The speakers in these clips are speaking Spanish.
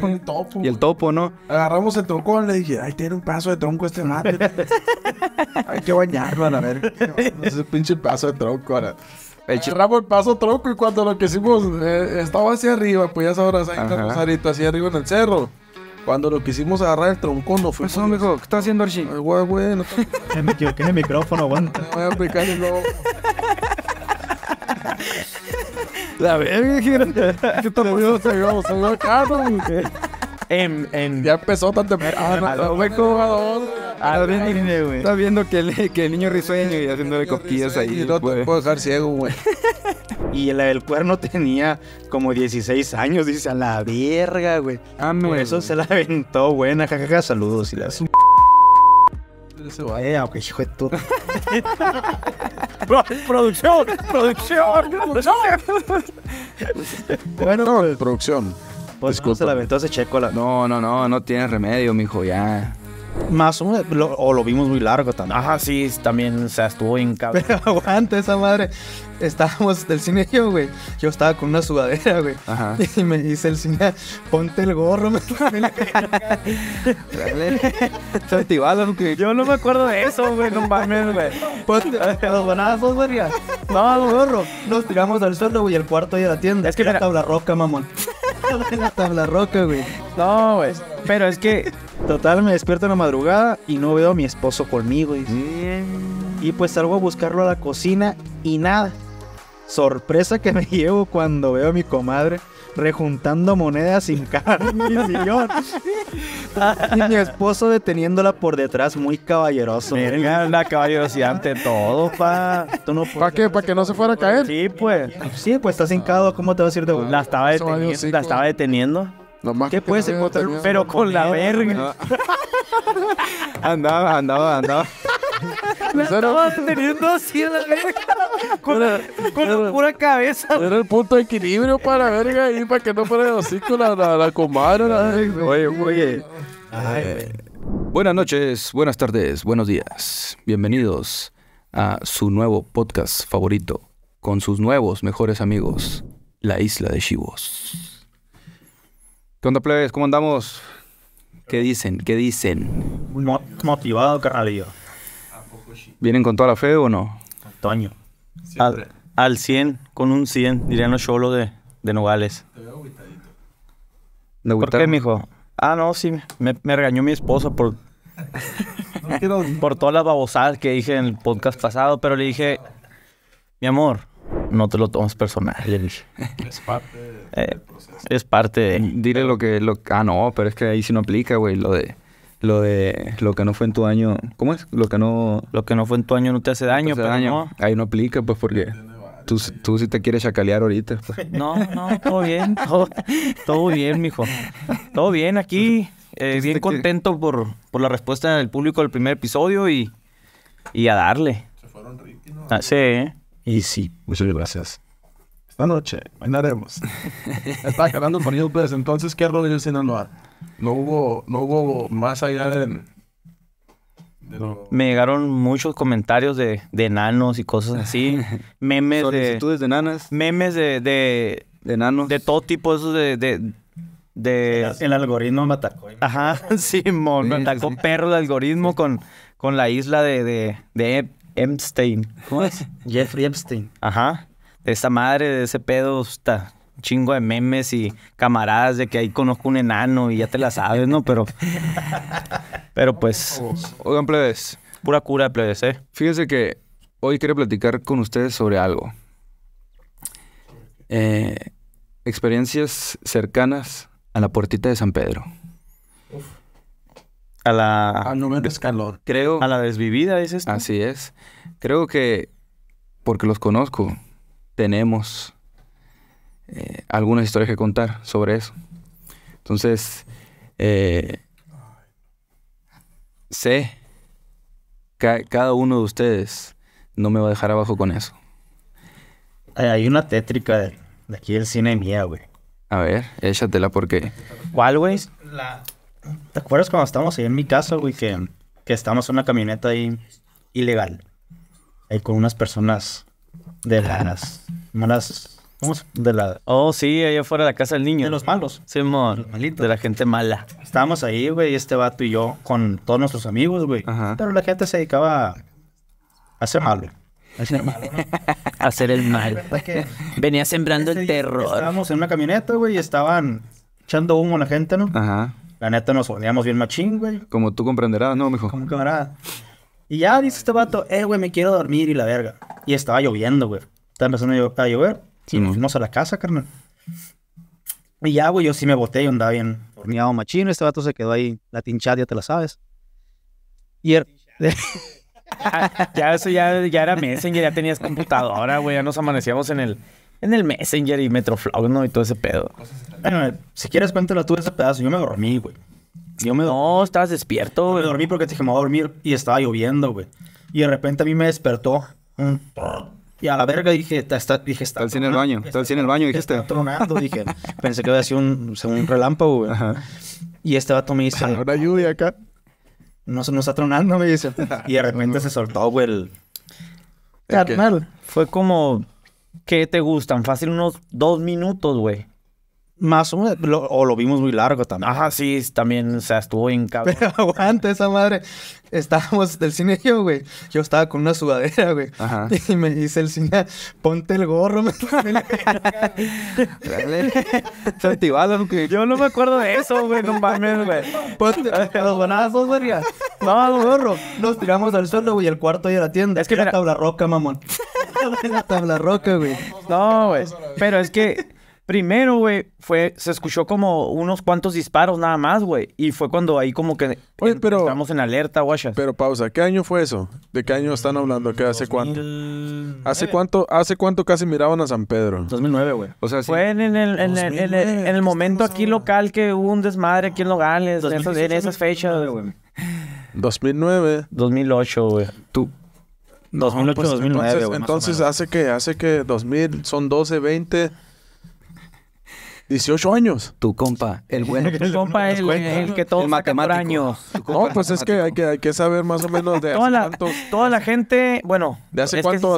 con. El topo. Y el topo, ¿no? Agarramos el y le dije, ay, tiene un paso de tronco este mate. Hay que bañarlo, a ver. Ese pinche paso de tronco, ahora. Agarramos el paso tronco y cuando lo que hicimos eh, estaba hacia arriba, pues ya sabrás, ahí está Rosarito, hacia arriba en el cerro. Cuando lo quisimos agarrar el tronco, no fue. Pues, eso, ¿qué está haciendo, Archie? El güey, Me equivoqué en el micrófono, aguanta. Voy a aplicar el lobo. La verga, ¿qué está poniendo señor? Señor caro, en, en, ya empezó tan temprano. A los huecos, a güey. Está viendo que el, que el niño risueño y haciéndole cosquillas ahí. Y no te puedo dejar ciego, güey. Y la del cuerno tenía como 16 años, dice, a la verga, güey. Ah, Por eso se la aventó, buena, jajaja, saludos y las... Vaya, hijo de Producción, producción, producción. bueno, pues, producción. Pues la ese checo. No, no, no, no tiene remedio, mijo, ya. Más o, lo, o lo vimos muy largo también. Ajá, sí, también, se estuvo en Aguanta esa madre estábamos del cine yo, güey. Yo estaba con una sudadera, güey. Ajá. Y me dice el cine, ponte el gorro, me aunque Yo no me acuerdo de eso, güey, no mames, güey. Ponte los bonazos güey. No, el gorro. Nos tiramos al suelo, güey, el cuarto a la tienda. Es que la tabla roca, mamón. la tabla roca, güey. No, güey. Pero es que, total, me despierto en la madrugada y no veo a mi esposo conmigo. Y, y pues salgo a buscarlo a la cocina y nada. Sorpresa que me llevo cuando veo a mi comadre rejuntando monedas sin carne mi y mi esposo deteniéndola por detrás, muy caballeroso. la caballerosidad ante todo, pa. ¿Para qué? ¿Para que no se fuera a caer? Sí, pues. Sí, pues estás hincado, ¿cómo te vas a decir de La estaba deteniendo. La estaba deteniendo. ¿Qué puedes encontrar? Pero con la verga. andaba, andaba, andaba. Me estaba teniendo así en la verga. Con, la pura cabeza. Era el punto de equilibrio para la verga y para que no fuera el hocico la, la, oye, oye. Eh, buenas noches, buenas tardes, buenos días. Bienvenidos a su nuevo podcast favorito con sus nuevos mejores amigos, la isla de Chivos. ¿Qué onda, plebes? ¿Cómo andamos? ¿Qué dicen? ¿Qué dicen? motivado, carnalillo. ¿Vienen con toda la fe o no? toño Al, al 100, con un 100, dirían los cholos de, de Nogales. Te veo ¿De ¿Por qué, mijo? Ah, no, sí, me, regañó mi esposa por... por todas las babosadas que dije en el podcast pasado, pero le dije, mi amor, no te lo tomes personal. Es parte eh, del proceso. es parte Dile lo que... Lo... Ah, no, pero es que ahí sí no aplica, güey, lo de lo de lo que no fue en tu año, ¿cómo es? Lo que no lo que no fue en tu año no te hace daño, pero Ahí no aplica pues porque tú, tú sí te quieres chacalear ahorita. Pues. No, no, todo bien, todo, todo, bien, mijo. Todo bien aquí. Pues, eh, pues, bien contento por, la respuesta del público del primer episodio y, y a darle. Se fueron Ricky, ah, sí. ¿eh? Y sí, muchas gracias. Esta noche bailaremos. Estaba el por pues entonces, ¿qué rollo en Sinaloa? No hubo, no hubo más allá de, Me llegaron muchos comentarios de, de enanos y cosas así. memes Solicitudes de, nanas. Memes de, de. enanos. De todo tipo, eso de. de, de... El, algoritmo me atacó. Ajá, Sí, sí, me atacó perro el algoritmo con, con la isla de, de, de Epstein. ¿Cómo es? Jeffrey Epstein. Ajá esa madre de ese pedo está chingo de memes y camaradas de que ahí conozco un enano y ya te la sabes, ¿no? Pero, pero pues... Oigan, plebes. Pura cura de plebes, ¿eh? Fíjense que hoy quiero platicar con ustedes sobre algo. Eh, experiencias cercanas a la puertita de San Pedro. A la... A ah, calor Creo... A la desvivida, dices tú? Así es. Creo que... Porque los conozco tenemos eh, algunas historias que contar sobre eso. Entonces, eh, sé que cada uno de ustedes no me va a dejar abajo con eso. Hay una tétrica de, aquí del cine mía, güey. A ver, échatela porque... ¿Cuál, güey? ¿Te acuerdas cuando estábamos ahí en mi casa, güey? Que, que estábamos en una camioneta ahí ilegal. Ahí con unas personas de las malas. ¿Cómo De la. Oh, sí, allá afuera de la casa del niño. De los malos. Simón. Los malitos. De la gente mala. Estábamos ahí, güey, este vato y yo con todos nuestros amigos, güey. Pero la gente se dedicaba a hacer malo. A hacer el mal. ¿no? hacer el mal. Venía sembrando el terror. Estábamos en una camioneta, güey, y estaban echando humo a la gente, ¿no? Ajá. La neta nos poníamos bien machín, güey. Como tú comprenderás, ¿no, mijo? Como camarada. Y ya dice este vato, eh, güey, me quiero dormir y la verga. Y estaba lloviendo, güey. Estaba empezando a, llover. y nos fuimos a la casa, carnal. Y ya, güey, yo sí me boté y andaba bien. Horneado machino, este vato se quedó ahí. La tinchada, ya te la sabes. Y er- ya eso ya, ya era Messenger, ya tenías computadora, güey. Ya nos amanecíamos en el, en el Messenger y metroflow ¿no? Y todo ese pedo. Bueno, si quieres cuéntelo tú ese pedazo. Yo me dormí, güey. Yo me No, estabas despierto, güey. me dormí porque te dije, me voy a dormir y estaba lloviendo, güey. Y de repente a mí me despertó. Y a la verga dije, está, dije, está. Está en el baño, está en el baño, dijiste. Está tronando, dije. Pensé que había sido un, un relámpago, güey. Y este vato me dice. Ahora lluvia acá. No se nos está tronando, me dice. Y de repente se soltó, güey, el. fue como. ¿Qué te gustan? Fácil unos dos minutos, güey. Más o menos, lo, o lo vimos muy largo también. Ajá, sí, también, o sea, estuvo en cabrón. Pero aguanta esa madre. Estábamos del cine yo, güey. Yo estaba con una sudadera, güey. Ajá. Y me dice el cine, ponte el gorro, me Santibalas, güey. Yo no me acuerdo de eso, güey, no mames, güey. Ponte los bonazos, güey. No, gorro. Nos tiramos al suelo, güey, el cuarto a la tienda. Es que era tabla roca, mamón. la tabla roca, güey. No, güey. Pero es que Primero, güey, fue, se escuchó como unos cuantos disparos nada más, güey. Y fue cuando ahí como que Oye, pero, estamos en alerta, güey. Pero pausa, ¿qué año fue eso? ¿De qué año están hablando? ¿Qué hace cuánto? ¿Hace cuánto, hace cuánto casi miraban a San Pedro? 2009, güey. O sea, Fue en el, momento aquí local que hubo un desmadre aquí en Nogales, en esas, fechas, güey. 2009. 2008, güey. Tú, 2008, 2009, pues, Entonces, entonces hace que, hace que 2000, son 12, 20... 18 años. Tu compa. El bueno. Tu compa el, el que todo el matemático. No, pues es que hay, que saber más o menos de toda la, Toda la gente, bueno... ¿De hace cuánto,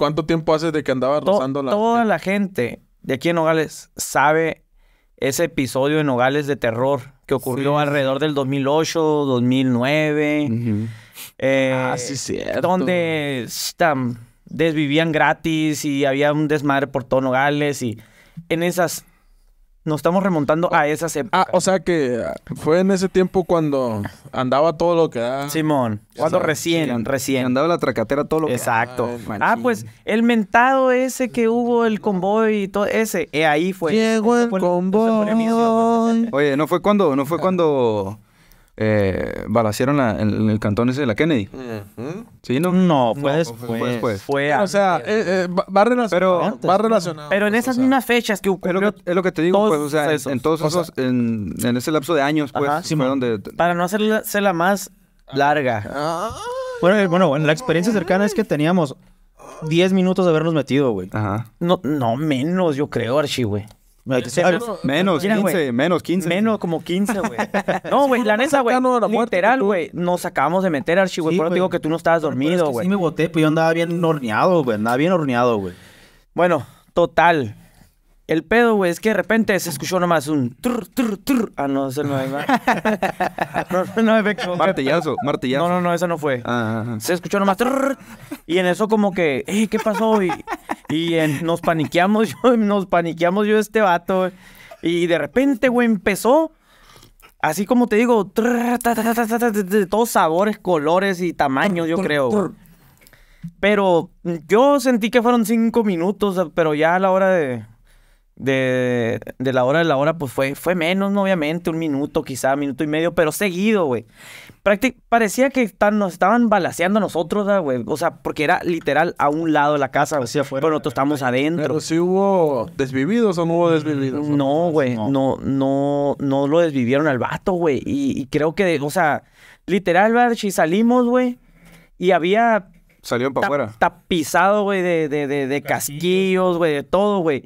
cuánto, tiempo hace de que andaba rozando la... Toda la gente de aquí en Nogales sabe ese episodio en Nogales de terror que ocurrió alrededor del 2008, 2009. Eh, ah, sí, cierto. Donde... desvivían gratis y había un desmadre por todo Nogales y en esas. Nos estamos remontando a esas ah, épocas. Ah, o sea que ah, fue en ese tiempo cuando andaba todo lo que Simón, cuando recién, recién. Andaba la tracatera todo lo Exacto. que Exacto. Ah, pues el mentado ese que hubo, el convoy y todo ese, eh, ahí fue. Llegó el convoy. Oye, no fue cuando, no fue ah. cuando eh, balacieron en, el cantón ese de la Kennedy. ¿Sí, no? No, fue pues, después. Pues, pues. O sea, eh, eh, va, relacionado. Pero, en esas mismas fechas que Es lo que, te digo, pues, o sea, en todos esos... en, ese lapso de años, pues, Para no hacerla más larga. Ah. Eh, bueno, bueno, la experiencia cercana es que teníamos 10 minutos de habernos metido, güey. Ajá. No, no menos, yo creo, Archie, güey menos, 15, menos 15. Menos como 15, güey. No, güey, la neta, güey. Literal, güey. Nos acabamos de meter, Archie, güey. por eso te digo que tú no estabas dormido, güey. sí me boté, pues yo andaba bien horneado, güey. Andaba bien horneado, güey. Bueno, total. El pedo, güey, es que de repente se escuchó nomás un Ah, no, ese no es. no, no Martillazo, No, no, no, eso no fue. Ah, ah, ah. Se escuchó nomás Y en eso, como que, eh, ¿qué pasó? Y, nos paniqueamos, yo, nos paniqueamos yo, este vato. Y de repente, güey, empezó. Así como te digo, de todos sabores, colores y tamaños, yo creo. Pero yo sentí que fueron cinco minutos, pero ya a la hora de de, de la hora de la hora, pues fue, fue menos, obviamente, un minuto, quizá, minuto y medio, pero seguido, güey. parecía que están, nos estaban balaseando a nosotros, güey. O sea, porque era literal a un lado de la casa, güey. Pero nosotros estamos adentro. Pero si hubo desvividos o no hubo desvividos. No, güey. No. no. no, lo desvivieron al vato, güey. Y, creo que, o sea, literal, Barchi, salimos, güey. Y había. salió para afuera. Tapizado, güey, de, de, de, de casquillos, güey, de todo, güey.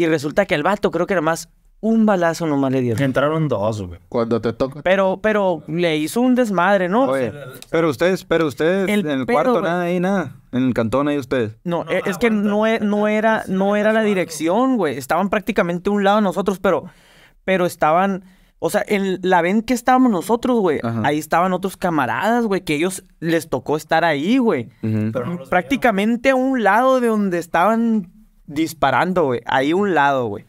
Y resulta que al vato creo que era más un balazo nomás le dieron. Entraron dos, güey. Cuando te toca. Pero, pero le hizo un desmadre, ¿no? pero ustedes, pero ustedes, en el cuarto, nada ahí, nada. En el cantón ahí ustedes. No, eh, es, que no, e, no era, no era la dirección, güey. Estaban prácticamente a un lado nosotros, pero, pero estaban. O sea, en la ven que estábamos nosotros, güey, ahí estaban otros camaradas, güey, que ellos les tocó estar ahí, güey. Prácticamente a un lado de donde estaban disparando, güey. Ahí un lado, güey.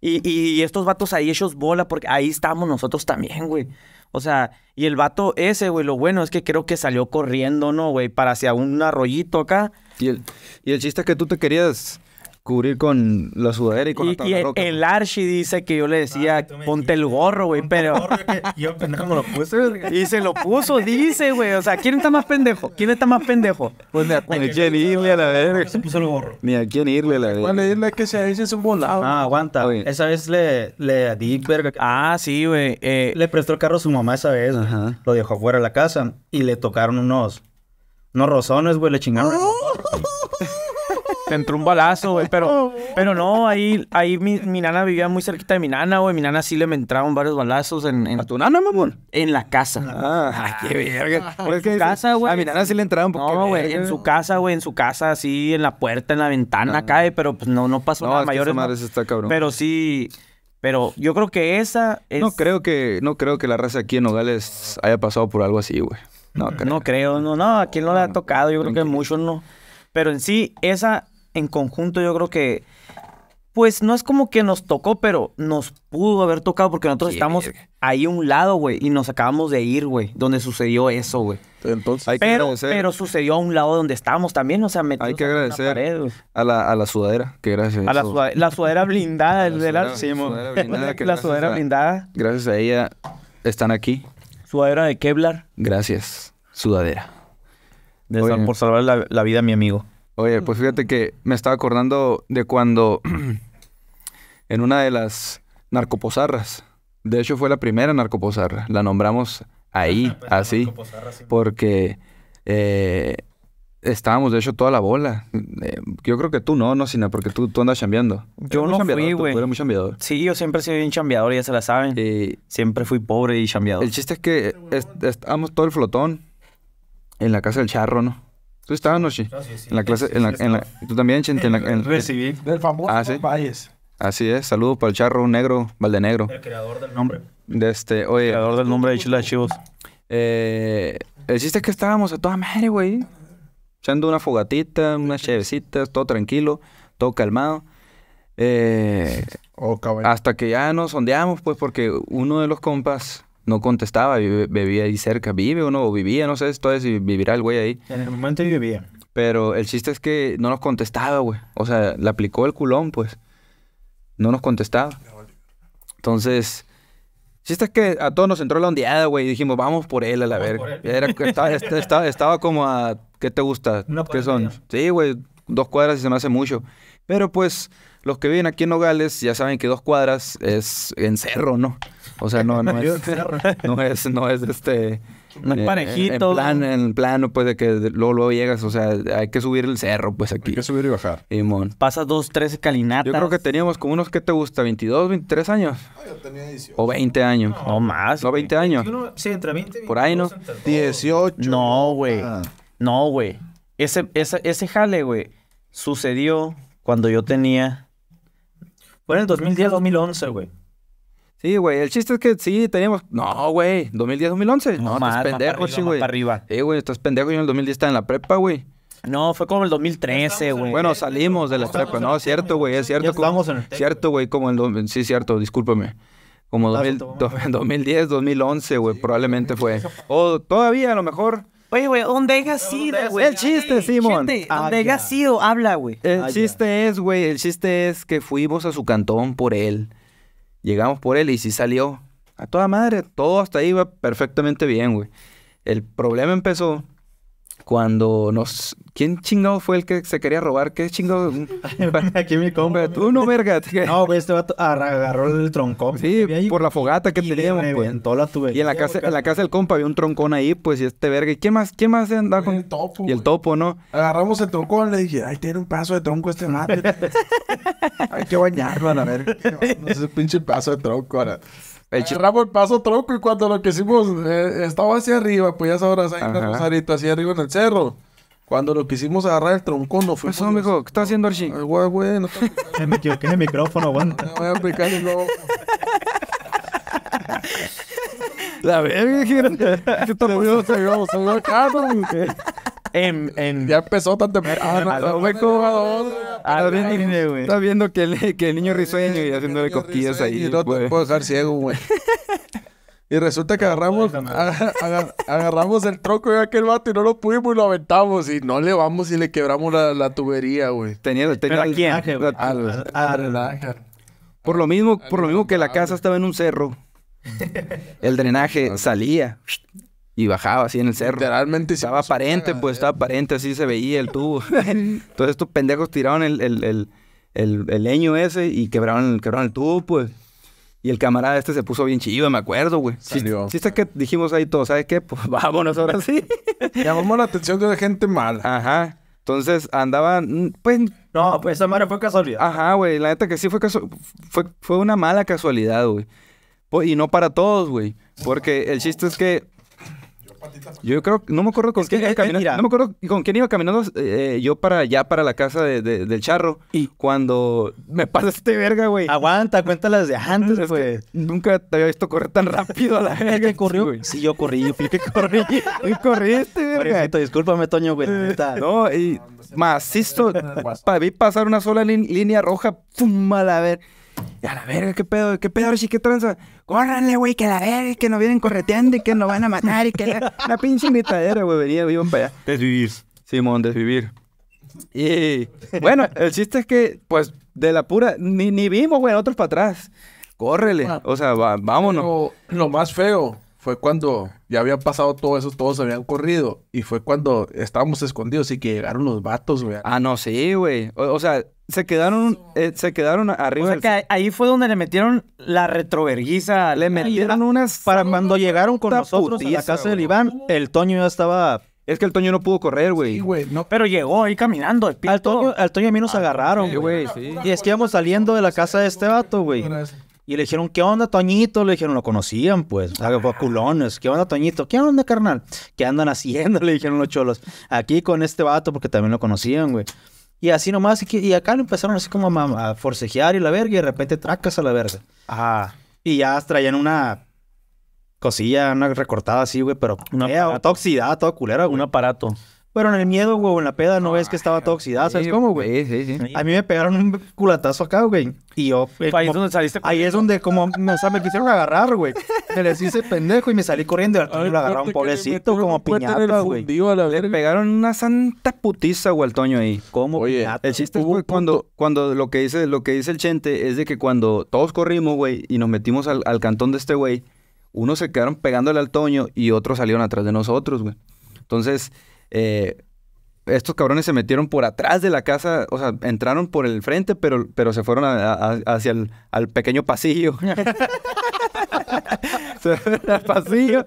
Y, estos vatos ahí ellos bola porque ahí estamos nosotros también, güey. O sea, y el vato ese, güey, lo bueno es que creo que salió corriendo, ¿no, güey? Para hacia un arroyito acá. Y el, y el chiste que tú te querías cubrir con la sudadera y con y, la tabla y El Archie dice que yo le decía, ponte el gorro, güey, pero... yo pendejo me lo puse. y se lo puso, dice, güey. O sea, ¿quién está más pendejo? ¿Quién está más pendejo? Pues ni a, quién irle a la verga. se puso el gorro? Ni a quién irle a la verga. Bueno, es que se dice es un volado. Ah, aguanta. Esa vez le, le di verga. Ah, sí, güey. Eh, le prestó el carro a su mamá esa vez. Ajá. Lo dejó afuera de la casa y le tocaron unos... Unos rozones, güey. Le chingaron. entró un balazo, güey. Pero, pero no, ahí, ahí mi, nana vivía muy cerquita de mi nana, güey. Mi nana sí le entraron varios balazos en. en... ¿A tu nana, mamón? En la casa. Ah, qué verga. en pues su casa, güey. A mi nana sí le entraron No, güey. En su casa, güey. En su casa, así, en la puerta, en la ventana, ah. cae, pero pues no, no pasó nada mayor. está cabrón. Pero sí. Pero yo creo que esa es... No creo que, no creo que la raza aquí en Nogales haya pasado por algo así, güey. No, creo. no creo, no, no, aquí no le ha tocado, yo creo que muchos no. Pero en sí, esa en conjunto yo creo que pues no es como que nos tocó, pero nos pudo haber tocado porque nosotros estamos ahí a un lado, güey, y nos acabamos de ir, güey, donde sucedió eso, güey. Entonces, hay pero, pero sucedió a un lado donde estábamos también, o sea, Hay que agradecer pared, a, la, a la sudadera, que gracias a, la, la, sudadera blindada, la, sudadera, la la sudadera blindada. Gracias a ella están aquí. Sudadera de Kevlar. Gracias, sudadera. por salvar la vida a mi amigo. Oye, pues fíjate que me estaba acordando de cuando en una de las narcopozarras, de hecho fue la primera narcopozarra, la nombramos ahí, pues, así, porque eh, estábamos, de hecho, toda la bola. Eh, yo creo que tú no, no, sino porque tú, tú andas chambeando. Yo no fui, güey. muy Sí, yo siempre soy bien chambeador, ya se la saben. siempre fui pobre y chambeador. El chiste es que estamos estábamos todo el flotón en la casa del charro, ¿no? ¿Tú estabas, Noche? sí, en la clase, tú también, Chente, en Recibí del famoso ah, Así es, saludos para el charro negro, Valdenegro. El creador del nombre. De este, oye... El creador del nombre de Chula Chivos. Eh, el que estábamos a toda madre, güey. Echando una fogatita, unas chevecitas, todo tranquilo, todo calmado. Eh, oh, hasta que ya nos sondeamos, pues, porque uno de los compas no contestaba, vivía ahí cerca, vive o no, vivía, no sé, todavía si vivirá el güey ahí. En el momento vivía. Pero el chiste es que no nos contestaba, güey. O sea, le aplicó el culón, pues. No nos contestaba. Entonces, chiste es que a todos nos entró la ondeada, güey, y dijimos, vamos por él a la verga. Este, estaba, como a, ¿qué te gusta? ¿Qué son? Sí, güey, dos cuadras y se me hace mucho. Pero pues, los que viven aquí en Nogales ya saben que dos cuadras es cerro, ¿no? O sea, no, no es, no es, no es este... No eh, parejito. En plan, en plano, pues, de que luego, luego llegas. O sea, hay que subir el cerro, pues, aquí. Hay que subir y bajar. Y, mon. Pasas dos, tres escalinatas. Yo creo que teníamos como unos, ¿qué te gusta? ¿22, 23 años? Ah, yo tenía 18. O 20 años. No, más. No, 20 años. sí, entre 20 y Por ahí, ¿no? 18. No, güey. Ah. No, güey. Ese, ese, ese jale, güey, sucedió cuando yo tenía... Fue en el 2010, 2011, güey. Sí, güey. El chiste es que sí, teníamos. No, güey. 2010, 2011. No, no estás pendejo, sí, güey. Sí, güey, estás pendejo. Yo en el 2010 estaba en la prepa, güey. No, fue como el 2013, güey. Bueno, salimos de la prepa. No, cierto, güey. Es cierto. Estamos en el Cierto, güey. Como el. Sí, cierto. Discúlpeme como 2010, 2011, güey, probablemente fue. O todavía a lo mejor. Oye, güey, ¿dónde has sido, güey? El chiste, Simón. Ah, ¿dónde has sido? Habla, güey. El ah, chiste es, güey, el chiste es que fuimos a su cantón por él. Llegamos por él y sí salió. A toda madre, todo hasta ahí iba perfectamente bien, güey. El problema empezó cuando nos ¿Quién chingado fue el que se quería robar? ¿Qué chingado? Aquí mi compa. Tú no, verga. No, pues, este vato agarró el troncón. Sí, por la fogata que teníamos, pues. Y en la casa, en la casa del compa había un troncón ahí, pues, y este verga. ¿Y qué más, ¿Qué más andaba con? El topo, y el topo, ¿no? Agarramos el troncón, le dije, ay, tiene un paso de tronco este mate. Hay que bañarlo, a ver. No ese pinche paso de tronco, ahora. Agarramos el paso tronco y cuando lo que hicimos eh, estaba hacia arriba, pues ya sabrás, hay un rosarito hacia arriba en el cerro. Cuando lo quisimos agarrar el troncón, no fue. Pasó, mijo? ¿Qué está haciendo Archie? Ay, güey, güey, no está. me equivoqué en el micrófono, güey. Me voy a aplicar el nuevo. La verga, ¿qué se vio? Se vio En, en... Ya empezó tan temprano. A Está viendo que el, que el niño risueño y haciéndole cosquillas ahí. Y no te puedo dejar ciego, güey. Y resulta que ah, agarramos, agarramos el tronco de aquel vato y no lo pudimos y lo aventamos. Y no le vamos y le quebramos la, tubería, güey. Tenía, tenía ¿Pero a quién? por lo mismo, por lo mismo que la casa estaba en un cerro. el drenaje ah. salía y bajaba así en el cerro. Literalmente estaba aparente, pues estaba aparente, así se veía el tubo. Entonces estos pendejos tiraron el, el, el, leño ese y quebraron, quebraron el tubo, pues. Y el camarada este se puso bien chido, me acuerdo, güey. Sí, sí está que dijimos ahí todo, ¿sabes qué? Pues vámonos ahora sí. Llamamos la atención de gente mala. Ajá. Entonces andaban, mm, pues... No, pues esa madre fue casualidad. Ajá, güey. La neta que sí fue, fue, fue una mala casualidad, güey. Y no para todos, güey. Porque el chiste es que yo creo, no me acuerdo con quién iba caminando. No me acuerdo con quién iba caminando yo para allá, para la casa de, del charro. Y cuando me pasa este verga, güey. Aguanta, cuéntalas de antes, güey. Nunca te había visto correr tan rápido a la verga. corrió? Sí, yo corrí, yo fui que corrí. Hoy corriste, verga. discúlpame, Toño, güey. Eh, no, y para vi pasar una sola línea roja, pum, a la verga. Y a la verga, qué pedo, qué pedo, sí, qué tranza. Córranle, güey, que a la verga, que nos vienen correteando y que nos van a matar y que la, una pinche invitadera, güey, venía, vivo para allá. Desvivir. Simón, desvivir. Y bueno, el chiste es que, pues, de la pura, ni, ni vimos, güey, otros para atrás. Córrele, o sea, vámonos. lo más feo fue cuando ya había pasado todo eso, todos habían corrido. Y fue cuando estábamos escondidos y que llegaron los vatos, güey. Ah, no, sí, güey. O, sea, se quedaron, eh, se quedaron arriba. O sea, que ahí fue donde le metieron la retroverguiza. Le ah, metieron unas. Para cuando llegaron con nosotros a la casa del Iván, el Toño ya estaba. Es que el Toño no pudo correr, güey. Sí, güey, Pero llegó ahí caminando, el Al Toño, al a mí nos ah, agarraron, güey. Y es que íbamos saliendo de la casa de este vato, güey. Y le dijeron, ¿qué onda, Toñito? Le dijeron, lo conocían, pues. O sea, culones. ¿Qué onda, Toñito? ¿Qué onda, carnal? ¿Qué andan haciendo? Le dijeron los cholos. Aquí con este vato, porque también lo conocían, güey. Y así nomás, y acá le empezaron así como a, forcejear y la verga, y de repente tracas a la verga. Ah. Y ya traían una cosilla, una recortada así, güey, pero una oxidada, toxidad, toda culera, güey. Un aparato. Pero en el miedo, güey, en la peda, no ves que estaba todo oxidado. ¿sabes cómo, güey? Sí, sí, sí. A mí me pegaron un culatazo acá, güey. Y yo. Eh, ahí es donde saliste. Ahí es donde, como, o sea, me quisieron agarrar, güey. Me les hice pendejo y me salí corriendo. Y al lo agarraron, pobrecito, como piñata, güey. Le pegaron una santa putiza, güey, al Toño ahí. ¿Cómo? Oye, el chiste güey, cuando, cuando lo que dice, lo que dice el Chente es de que cuando todos corrimos, güey, y nos metimos al, al cantón de este güey, unos se quedaron pegándole al Toño y otros salieron atrás de nosotros, güey. Entonces, eh, estos cabrones se metieron por atrás de la casa, o sea, entraron por el frente, pero, pero se fueron hacia el pequeño pasillo. se fueron al pasillo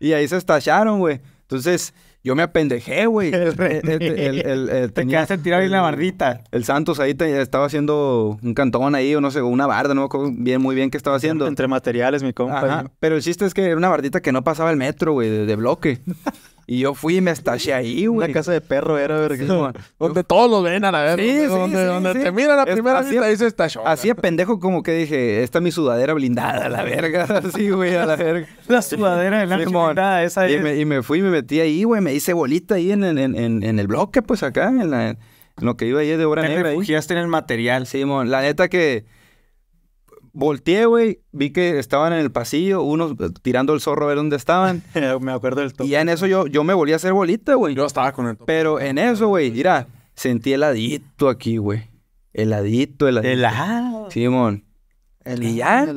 y ahí se estallaron, güey. Entonces, yo me apendejé, güey. Te quedaste tirado ahí la barrita. El Santos ahí estaba haciendo un cantón ahí, o no sé, una barda, no me bien, muy bien qué estaba haciendo. Entre materiales, mi compa. pero el chiste es que era una bardita que no pasaba el metro, güey, de, de bloque. Y yo fui y me estaché ahí, güey. Una casa de perro era, verga. donde todos lo ven a la verga. Sí, sí, donde, donde te miran la primera cita ahí se estachó. Así de pendejo como que dije, esta es mi sudadera blindada, a la verga. Así, güey, a la verga. la sudadera de blindada, esa Y me, y me, fui y me metí ahí, güey. Me hice bolita ahí en, en, en, en el bloque, pues acá, en, la, lo que iba ayer de obra negra. Te refugiaste en el material. sí, mon la neta que Volteé, güey, vi que estaban en el pasillo, unos tirando el zorro a ver dónde estaban. me acuerdo del top. Y en eso yo, yo me volví a hacer bolita, güey. Yo estaba con el top. Pero en eso, güey, mira, sentí heladito aquí, güey. Heladito, heladito. Helado. Simón. y ya,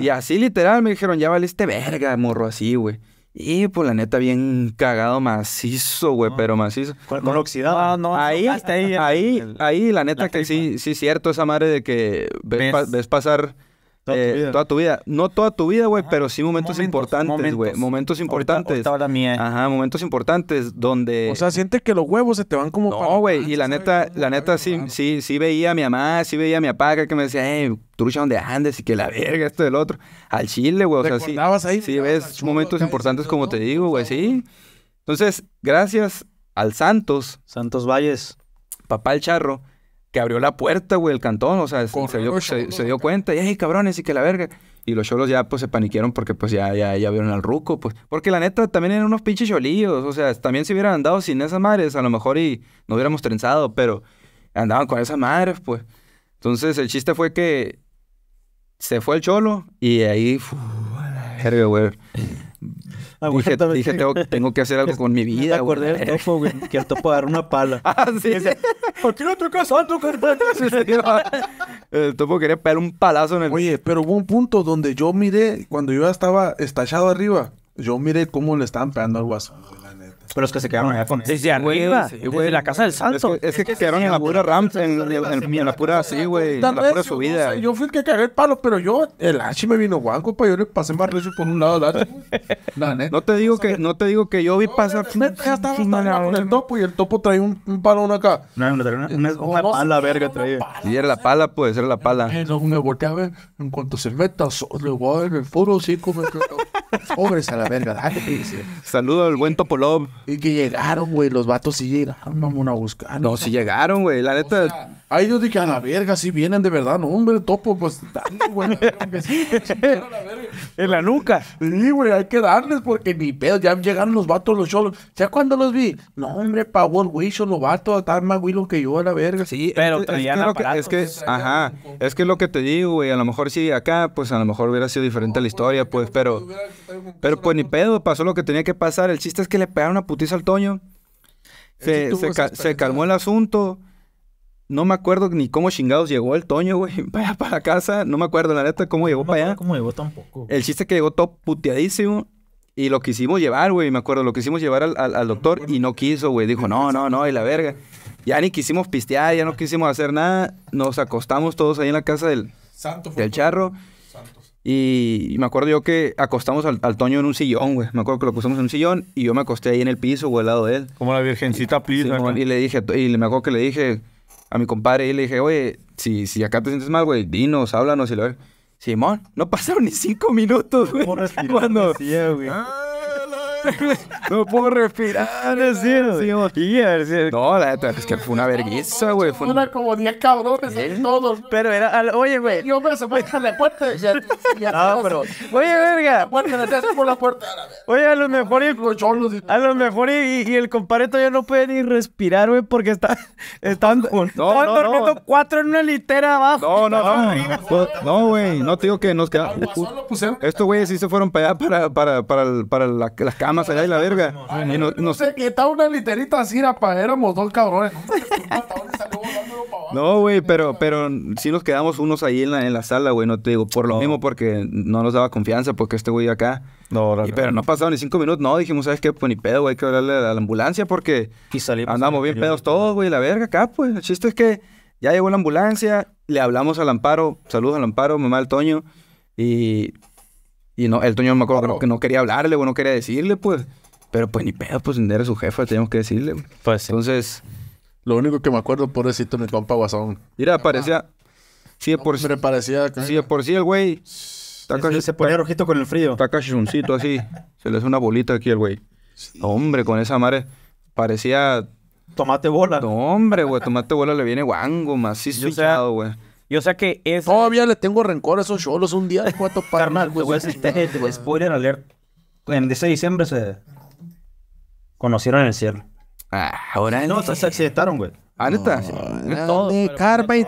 y así literal me dijeron, ya valiste verga, morro, así, güey. Y pues la neta, bien cagado, macizo, güey, pero macizo. Con, no, oxidado. No, ahí, ahí, ahí, ahí, la neta que sí, sí cierto esa madre de que ves pasar eh, toda, tu vida. No toda tu vida, güey, pero sí momentos, importantes, güey. Momentos. importantes. Ahorita, mía. Eh. Ajá, momentos importantes donde... O sea, sientes que los huevos se te van como... No, güey, y la neta, la neta sí, sí, sí veía a mi mamá, sí veía a mi papá que me decía, hey, trucha ¿dónde andes y que la verga, esto del otro. Al chile, güey, o sea, sí. ahí? Sí, ves momentos importantes como te digo, güey, pues, sí. Entonces, gracias al Santos. Santos Valles. Papá el Charro que abrió la puerta, güey, el cantón. O sea, se dio, cuenta. Y, ay, cabrones, y que la verga. Y los cholos ya, pues, se paniquearon porque, pues, ya, ya, vieron al ruco, pues. Porque la neta, también eran unos pinches cholillos. O sea, también se hubieran andado sin esas madres, a lo mejor y no hubiéramos trenzado, pero andaban con esas madres, pues. Entonces, el chiste fue que se fue el cholo y ahí, uf, la güey dije, dije tengo, tengo, que hacer algo con mi vida. Me acordé del topo, güey, que al topo agarró una pala. Ah, sí. ¿por pues qué no tocas a El topo quería pegar un palazo en el... Oye, pero hubo un punto donde yo miré, cuando yo estaba estallado arriba, yo miré cómo le estaban pegando al guaso. Pero los que se quedaron allá con Desde arriba, güey, la casa del santo. Es que, quedaron en la pura ramps en, en, la pura, sí, güey, en la pura subida. Yo fui el que cagué el palo, pero yo, el H me vino guanco, pa yo le pasé más recio por un lado al H. No te digo que, no te digo que yo vi pasar con el topo y el topo trae un, palo acá. No, no, una, una pala verga traía. Y era la pala, pues, era la eh, pala. Eh, no, me volteé en cuanto se metas le voy a el foro, sí, como... Pobres a la verga, dale. Saludo al buen Topolov. Y que llegaron, güey. Los vatos sí llegaron, vamos a buscar. No, sí llegaron, güey. La neta. Ay, ahí yo dije, a la verga, si vienen de verdad. No, hombre, topo, pues güey. en la nuca. Sí, güey, hay que darles porque ni pedo. Ya llegaron los vatos, los cholos. ¿Ya cuando los vi? No, hombre, power güey. Los vatos están más güey que yo, a la verga. Sí, pero es que es que, ajá. Es que lo que te digo, güey. A lo mejor sí acá, pues a lo mejor hubiera sido diferente la pues, historia, pues. Pero, pues, pero pues ni pedo. Pasó lo que tenía que pasar. El chiste es que le pegaron a putiza al Toño. Se, calmó el asunto. No me acuerdo ni cómo chingados llegó el Toño, güey, para, para casa. No me acuerdo, la neta, cómo llegó para allá. cómo llegó tampoco. El chiste que llegó todo puteadísimo. Y lo quisimos llevar, güey, me acuerdo, lo quisimos llevar al, doctor y no quiso, güey. Dijo, no, no, no, y la verga. Ya ni quisimos pistear, ya no quisimos hacer nada. Nos acostamos todos ahí en la casa del, del charro. Y, me acuerdo yo que acostamos al, Toño en un sillón, güey. Me acuerdo que lo acostamos en un sillón y yo me acosté ahí en el piso, güey, al lado de él. Como la virgencita plisa. y le dije, y me acuerdo que le dije a mi compadre y le dije, oye, si, si acá te sientes mal, güey, dinos, háblanos y lo Simón, no pasaron ni cinco minutos, güey. Cuando... Decía, güey. Ah, no puedo respirar, ¿no? sí, a ver si... No, la es que fue una vergüenza, güey. Fue una como 10 cabrones, todos. Pero era, oye, güey. Yo me se fue a la puerta. Ya, ya no, pero... Oye, verga. por la puerta. Oye, a lo mejor... A lo mejor y, el compadre ya no puede ni respirar, güey, porque está, Están no, cuatro en una litera abajo. No, no, no. No, güey, no te digo que nos quedamos. Estos güeyes sí se fueron para allá, para, para, para, para la, la, más allá y la verga. no, sé qué tal una literita así, rapa. éramos dos cabrones. No, güey, pero, pero sí nos quedamos unos ahí en la, sala, güey, no te digo, por lo mismo, porque no nos daba confianza, porque este güey acá. No, Pero no pasaron ni cinco minutos, no, dijimos, ¿sabes qué? Pues ni pedo, güey, hay que hablarle a la ambulancia porque andamos bien pedos todos, güey, la verga acá, pues. El chiste es que ya llegó la ambulancia, le hablamos al amparo, saludos al amparo, mamá del Toño, y y no, el Toño me acuerdo que, no, quería hablarle, güey, no quería decirle, pues. Pero pues ni pedo, pues era su jefa, teníamos que decirle. Pues Entonces. Lo único que me acuerdo, pobrecito, mi compa Guasón. Mira, parecía. Sí, de por sí. parecía. Sí, por sí, el güey. se ponía rojito con el frío. Está así. se le hace una bolita aquí al güey. Hombre, con esa madre. Parecía. Tomate bola. hombre, güey. Tomate bola le viene guango, macizo, güey. Yo sé que es. Todavía le tengo rencor a esos cholos. Un día de cuatro topar. Carnal, güey. spoiler alert. En ese diciembre se conocieron en el cielo. Ah, ahora No, se, accidentaron, güey. Ah, neta. ¿Dónde? Carpa y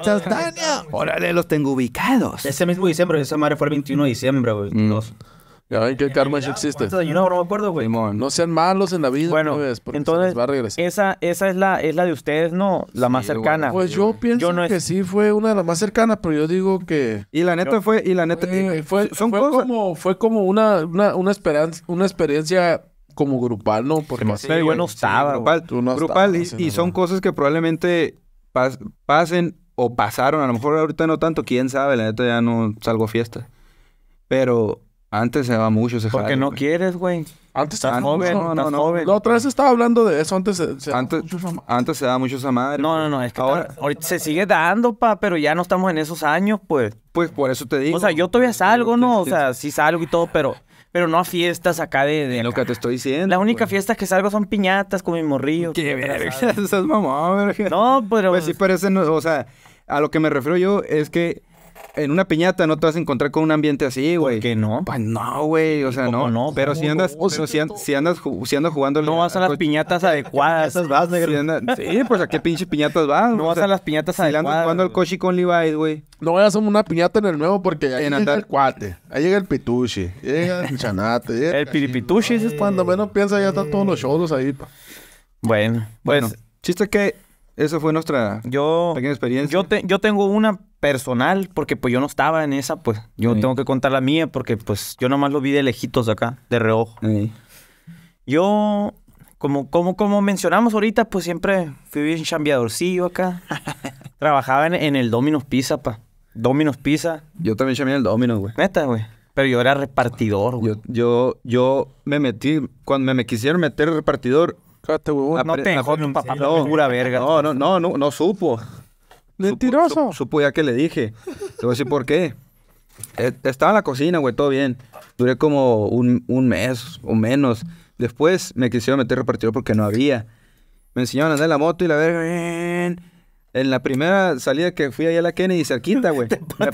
Órale, los tengo ubicados. Ese mismo diciembre, esa madre fue el 21 de diciembre, güey. Mm. Ay, qué karma ya existe. Yo no me acuerdo, güey. No sean malos en la vida. Bueno, pues, entonces va a regresar. Esa, esa es la, es la de ustedes, ¿no? La más cercana. pues yo pienso que sí fue una de las más cercanas, pero yo digo que. Y la neta fue, y la neta. Fue, eh, como, fue como una, una, experiencia como grupal, ¿no? Porque yo no estaba. grupal, grupal y, son cosas que probablemente pasen o pasaron. A lo mejor ahorita no tanto, quién sabe, la neta ya no salgo a fiesta. Pero antes se daba mucho ese Porque no quieres, güey. Antes estás joven, ah, no, no, no. joven. La otra vez estaba hablando de eso, antes se, Antes, se daba mucho esa madre. No, no, no, es que Ahora- ahorita se sigue dando, pa, pero ya no estamos en esos años, pues. Pues por eso te digo. O sea, yo todavía salgo, ¿no? O sea, sí salgo y todo, pero, pero no a fiestas acá de... de lo que te estoy diciendo. La única pues. fiesta que salgo son piñatas con mi morrillo. Qué verga, es mamá, verga. No, pero... Pues sí, pero no, o sea, a lo que me refiero yo es que en una piñata no te vas a encontrar con un ambiente así, güey. ¿Por qué no? Pues no, güey. O sea, no. no? Pero si andas, no, pero si, andas si andas jugando. No vas a las piñatas adecuadas. Esas vas, negro. sí, pues a qué pinche piñatas vas. No vas a las piñatas adecuadas. andas jugando al coche con Levi, güey. No voy a una piñata en el nuevo porque ya en llega el cuate. Ahí llega el pituche. Llega el chanate. el piripituche. Es cuando menos piensa ya están todos los shows ahí. Pa. Bueno, pues, bueno. Chiste que esa fue nuestra yo, pequeña experiencia. Yo, tengo una personal, porque pues yo no estaba en esa, pues yo tengo que contar la mía, porque pues yo nomás lo vi de lejitos acá, de reojo. Yo, como, como, como mencionamos ahorita, pues siempre fui bien chambeadorcillo acá. Trabajaba en, en, el Domino's Pizza, pa. Domino's Pizza. Yo también chambeé en el Domino's, güey. Neta, güey. Pero yo era repartidor, güey. Yo, yo, me metí, cuando me, me quisieron meter repartidor, no te No, pura verga. No, no, no, no, supo. Mentiroso. Supo, ya que le dije. Te voy a decir por qué. Eh, estaba en la cocina, güey, todo bien. Duré como un, un mes o menos. Después me quisieron meter repartidor porque no había. Me enseñaron a andar en la moto y la verga. En la primera salida que fui allá a la Kennedy, cerquita, güey.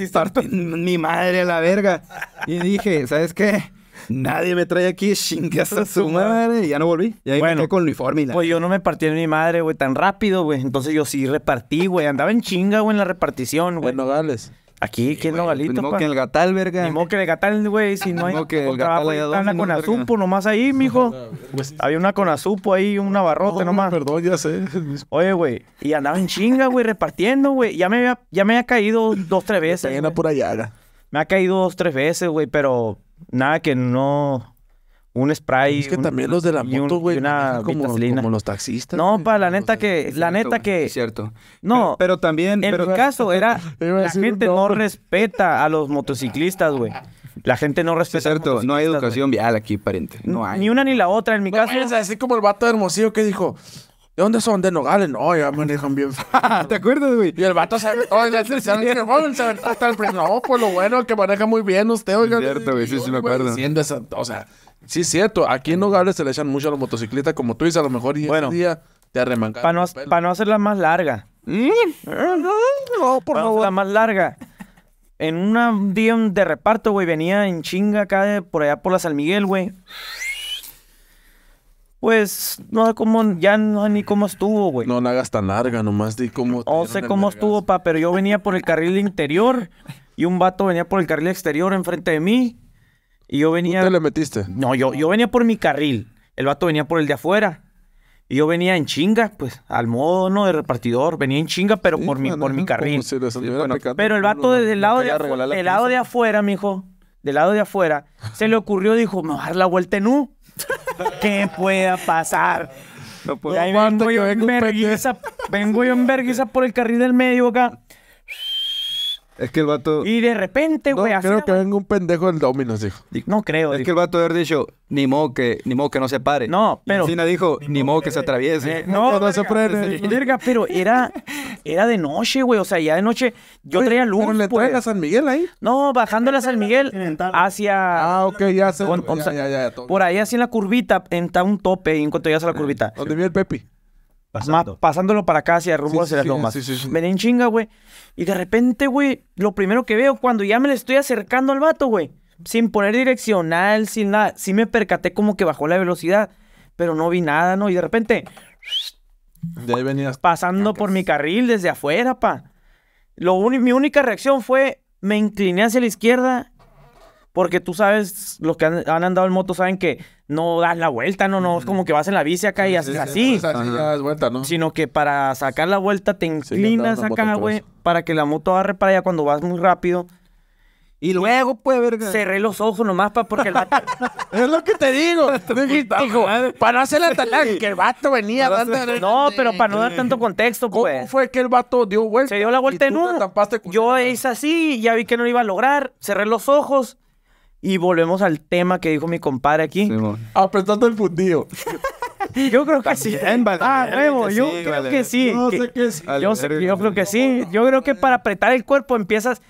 mi madre a la verga. Y dije, ¿sabes qué? nadie me trae aquí, chingas a su madre. Y ya no volví. Y ahí bueno, me quedé con uniforme. Pues yo no me partí en mi madre, güey, tan rápido, güey. Entonces yo sí repartí, güey. Andaba en chinga, güey, en la repartición, güey. En Nogales. Aquí, ¿quién no galito. Ni modo que el gatal, verga. Ni modo que el gatal, güey, si no hay... Ni que el gatal haya Una conazupo nomás ahí, mijo. Pues, había una con azupo ahí, un abarrote oh, nomás. Perdón, ya sé. Oye, güey, y andaba en chinga, güey, repartiendo, güey. Ya me había, ya me había caído dos, tres veces. por pura llaga. Me ha caído dos, tres veces, güey, pero Nada que no. Un spray. Es que también los de la moto, güey. como, los taxistas. No, pa, la neta que. La neta que. Es cierto. No. Pero, también. En mi caso era. La gente no respeta a los motociclistas, güey. La gente no respeta. cierto, no hay educación vial aquí, pariente. No hay. Ni una ni la otra, en mi no, caso. así como el vato de Hermosillo que dijo: ¿De dónde son? De Nogales. No, ya manejan bien. ¿Te acuerdas, güey? Y el vato se aventó en la se aventó el No, pues lo bueno, que maneja muy bien usted, oiga. Cierto, güey, sí, sí me acuerdo. Siendo esa, o sea, sí es cierto. Aquí en Nogales se le echan mucho a los motociclistas, como tú dices, a lo mejor y bueno, día te arremancan. Para no, hacerla más larga. Mm, eh, no, por favor. No la más larga. En un día de reparto, güey, venía en chinga acá por allá por la San Miguel, güey. Pues, no, sé cómo, ya no ni cómo estuvo, güey. No, nada hagas tan larga, nomás di cómo. No sé cómo estuvo, pa, pero yo venía por el carril interior y un vato venía por el carril exterior enfrente de mí. Y yo venía. ¿Tú te le metiste? No, yo, yo venía por mi carril. El vato venía por el de afuera. Y yo venía en chinga, pues, al modo no de repartidor, venía en chinga, pero por mi, por mi carril. pero el vato desde el lado, de, afuera, del lado de afuera, mijo, del lado de afuera, se le ocurrió, dijo, me voy a dar la vuelta en U. ¿Qué pueda pasar. No vengo, yo en vergüenza vengo yo en vergüenza por el carril del medio acá. Es que el vato. Y de repente, güey. No, creo que venga un pendejo del Dominos, dijo. No creo. Es que el vato haber dicho, ni modo que, ni que no se pare. No, pero. Cina dijo, ni, modo que se atraviese. Eh, no, no, se pero era, era de noche, güey. O sea, ya de noche. Yo traía luz. ¿Pero le pues. a San Miguel ahí? No, bajándole a San Miguel hacia. Ah, ok, ya se. ya, por ahí, así en la curvita, en un tope, y en cuanto llegas a la eh, curvita. ¿Dónde vive el Pepi? Pasando. pasándolo para acá hacia rumbo hacia las sí, me chinga, güey. Y de repente, güey, lo primero que veo cuando ya me le estoy acercando al vato, güey, sin poner direccional, sin nada, sí me percaté como que bajó la velocidad, pero no vi nada, ¿no? Y de repente. De ahí venías. Pasando por mi carril desde afuera, pa. Lo mi única reacción fue, me incliné hacia la izquierda porque tú sabes, los que han, andado en moto saben que no das la vuelta, no, no, es como que vas en la bici acá y haces así. vuelta, ¿no? Sino que para sacar la vuelta te inclinas acá, güey, para que la moto agarre para allá cuando vas muy rápido. Y luego, pues, verga. Cerré los ojos nomás para porque el vato. es lo que te digo. para no hacer la talán, que el vato venía. no, pero para no dar tanto contexto, pues. ¿Cómo fue que el vato dio vuelta? Se dio la vuelta en uno. Yo hice así, ya vi que no lo iba a lograr. Cerré los ojos. Y volvemos al tema que dijo mi compadre aquí. Apretando el fundido. Yo creo que sí. Ah, yo creo que sí. Yo, creo que sí. Yo creo que para apretar el cuerpo empiezas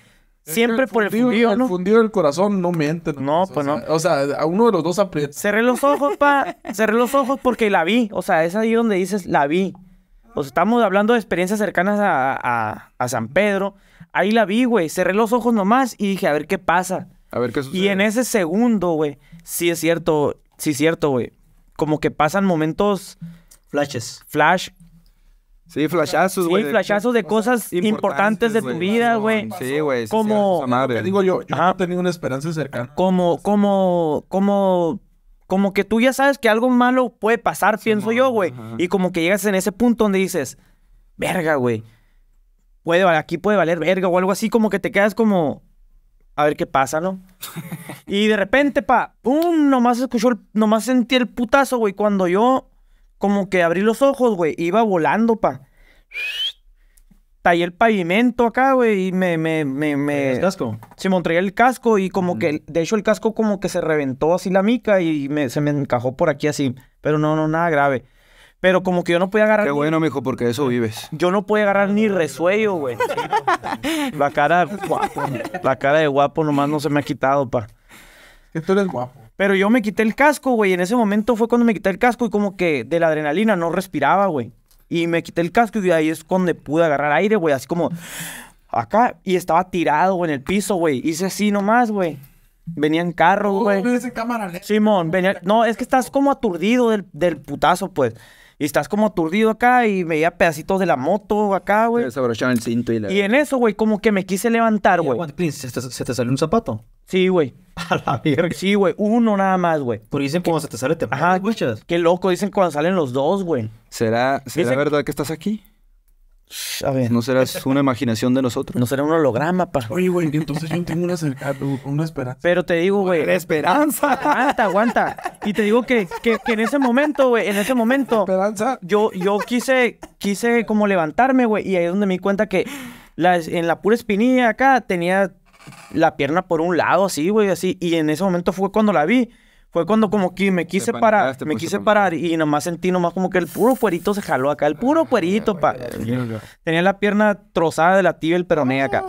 siempre por el fundido, El fundido del corazón no miente. No, pues no. O sea, a uno de los dos aprieta. Cerré los ojos, pa. Cerré los ojos porque la vi. O sea, es ahí donde dices, la vi. O sea, estamos hablando de experiencias cercanas a San Pedro. Ahí la vi, güey. Cerré los ojos nomás y dije, a ver qué pasa. A ver qué sucede. Y en ese segundo, güey, sí es cierto, sí es cierto, güey. Como que pasan momentos. Flashes. Flash. Sí, flashazos, güey. Sí, flashazos de cosas importantes, de tu vida, güey. Sí, güey. como. digo yo, yo no una esperanza cercana. Como, como, como. Como que tú ya sabes que algo malo puede pasar, pienso yo, güey. Y como que llegas en ese punto donde dices, verga, güey. Puede, aquí puede valer verga o algo así, como que te quedas como, a ver qué pasa, ¿no? y de repente, pa, ¡pum! Nomás escuchó, el, nomás sentí el putazo, güey. Cuando yo, como que abrí los ojos, güey, e iba volando, pa. Tallé el pavimento acá, güey, y me, me, me, me... ¿El casco? Sí, me el casco y como que, de hecho, el casco como que se reventó así la mica y se me encajó por aquí así. Pero no, no, nada grave. Pero como que yo no podía agarrar. Qué bueno, mijo, porque eso vives. Yo no podía agarrar ni resuello, güey. La cara guapo. La cara de guapo nomás no se me ha quitado, pa. Esto eres guapo. Pero yo me quité el casco, güey. En ese momento fue cuando me quité el casco y como que de la adrenalina no respiraba, güey. Y me quité el casco y ahí es cuando pude agarrar aire, güey. Así como acá. Y estaba tirado, en el piso, güey. Hice así nomás, güey. Venía en carro, oh, güey. ¿eh? Simón, venía... No, es que estás como aturdido del, del putazo, pues. Y estás como aturdido acá y veía pedacitos de la moto acá, güey. Desabrocharon el cinto y la... Y en eso, güey, como que me quise levantar, güey. ¿Se, te, ¿Se salió un zapato? Sí, güey. A la Sí, güey. Uno nada más, güey. Pero dicen cuando se te sale te Ajá, Qué loco, dicen cuando salen los dos, güey. ¿Será, será verdad que estás aquí? A ¿No será una imaginación de nosotros? No será un holograma, pa. Oye, güey, entonces yo tengo una, esperanza. Pero te digo, güey. esperanza! Aguanta, aguanta. Y te digo que, en ese momento, güey, en ese momento. Esperanza. Yo, yo quise, quise como levantarme, güey. Y ahí es donde me di cuenta que en la pura espinilla acá tenía la pierna por un lado, así, güey, así. Y en ese momento fue cuando la vi fue cuando como que me quise parar, me pues, quise parar y nomás sentí nomás como que el puro cuerito se jaló acá, el puro cuerito, ah, pa. Tenía la pierna trozada de la tibia el peroné acá.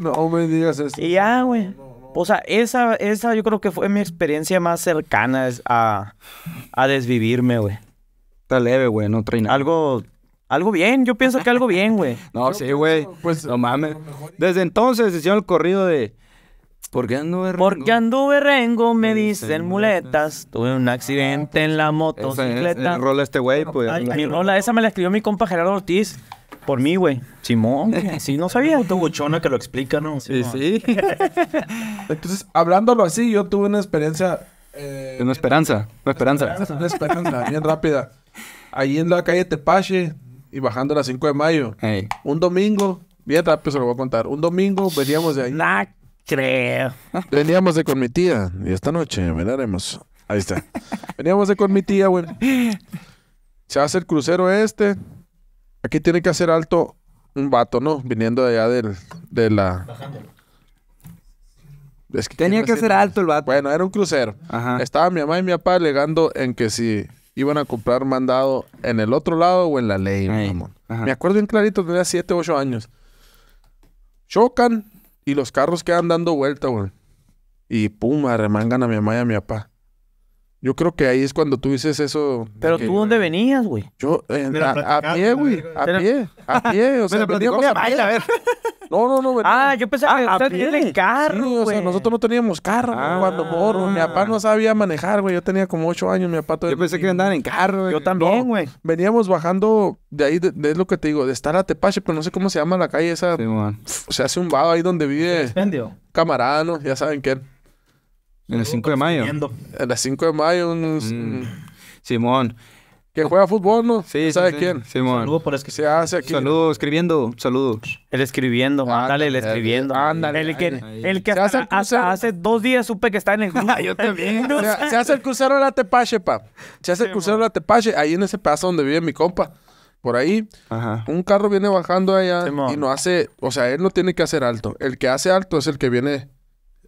No me digas eso. Y ya, güey. O sea, esa, esa yo creo que fue mi experiencia más cercana a, a desvivirme, güey. Está leve, güey, no trae Algo algo bien, yo pienso que algo bien, güey. No, sí, güey. Pues no mames. Desde entonces hicieron el corrido de porque anduve rengo. Porque anduve rengo, me este, dicen muletas. Tuve un accidente en la ah, pues, motocicleta. rola este güey, pues. mi rola esa me la escribió mi compa Gerardo Ortiz. Por mí, güey. Simón, Sí, no sabía. Tu buchona que lo explica, ¿no? Sí, sí. Entonces, hablándolo así, yo tuve una experiencia... Eh, una esperanza. Una esperanza. Una esperanza, bien rápida. Ahí en la calle Tepache y bajando a las 5 de mayo. Un domingo... Bien rápido se lo voy a contar. Un domingo veníamos de ahí. ¡Nack! creo. Veníamos de con mi tía y esta noche veniremos. Ahí está. Veníamos de con mi tía, güey. Se hace el crucero este. Aquí tiene que hacer alto un vato, ¿no? Viniendo de allá del, de la... Tenía que hacer alto el vato. Bueno, era un crucero. Estaba mi mamá y mi papá alegando en que si iban a comprar mandado en el otro lado o en la ley, amor. Me acuerdo bien clarito, tenía 7, 8 años. Chocan y los carros quedan dando vuelta, güey. Y pum, arremangan a mi mamá y a mi papá. Yo creo que ahí es cuando tú dices eso. Pero tú, ¿dónde venías, güey? Yo, eh, a, pie, güey. A pie. A pie. O sea, venía cosas. a ver. No, no, no. Ah, yo pensé que ah, ustedes tienen carro, sí, o sea, nosotros no teníamos carro cuando ah. morro. Mi papá no sabía manejar, güey. Yo tenía como ocho años, mi papá... yo pensé que andaban en carro, güey. Yo también, güey. veníamos bajando de ahí, de, lo que te digo, de estar a Tepache, pero no sé cómo se llama la calle esa. Se hace un vado ahí donde vive... Oh. Camarano, Ya saben quién. En el 5 de mayo. En el 5 de mayo. Unos... Mm. Simón. Que juega fútbol, ¿no? Sí, ¿Sabe quién? Simón. Saludo por escribir. Se hace aquí. Saludos, escribiendo. Saludos. El escribiendo. Ah, ándale, el escribiendo. Ándale. El que, hace, dos días supe que está en el grupo. Ah, yo también. se, hace el crucero de la Tepache, pap. Se hace el crucero de la Tepache. Ahí en ese pedazo donde vive mi compa. Por ahí. Ajá. Un carro viene bajando allá y no hace... O sea, él no tiene que hacer alto. El que hace alto es el que viene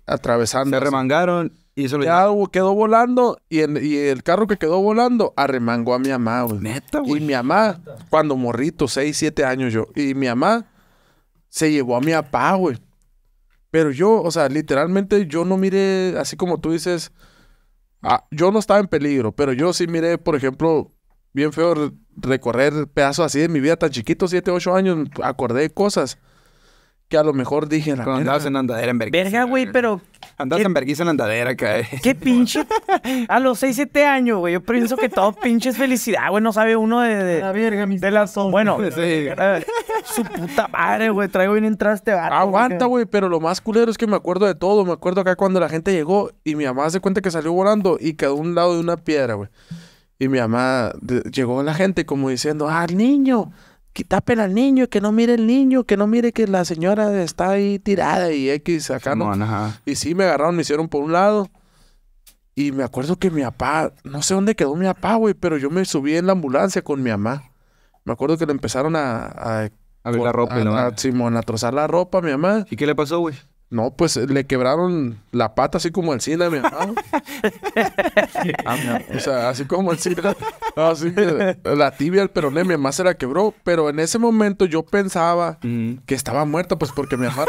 atravesando. Se remangaron y ya quedó volando y, el carro que quedó volando arremangó a mi mamá, güey. Neta, güey. Y mi mamá, cuando morrito, 6, 7 años yo, y mi mamá se llevó a mi papá, güey. Pero yo, o sea, literalmente yo no miré, así como tú dices, ah, yo no estaba en peligro, pero yo sí miré, por ejemplo, bien feo recorrer pedazos así de mi vida tan chiquito, 7, 8 años, acordé cosas que a lo mejor dije la Cuando andabas en andadera en vergüenza. Verga, güey, pero. Andabas en vergüenza en andadera, cae. Qué pinche. A los 6, 7 años, güey. Yo pienso que todo pinche es felicidad, güey. No sabe uno de. de la verga, Bueno, su puta madre, güey. Traigo bien en traste, barco. Aguanta, güey. Pero lo más culero es que me acuerdo de todo. Me acuerdo acá cuando la gente llegó y mi mamá se cuenta que salió volando y quedó a un lado de una piedra, güey. Y mi mamá llegó la gente como diciendo, ah, niño, que tapen al niño, que no mire el niño, que no mire que la señora está ahí tirada y X acá, ¿no? Y sí, me agarraron, me hicieron por un lado. Y me acuerdo que mi papá, no sé dónde quedó mi papá, güey, pero yo me subí en la ambulancia con mi mamá. Me acuerdo que le empezaron a... A, ver la ropa, a, ¿no? A, trozar la ropa mi mamá. ¿Y qué le pasó, güey? No, pues eh, le quebraron la pata así como el cine mi mamá. o sea, así como el cine. Así la tibia, el peroné, mi mamá se la quebró. Pero en ese momento yo pensaba mm. que estaba muerta, pues porque mi mamá.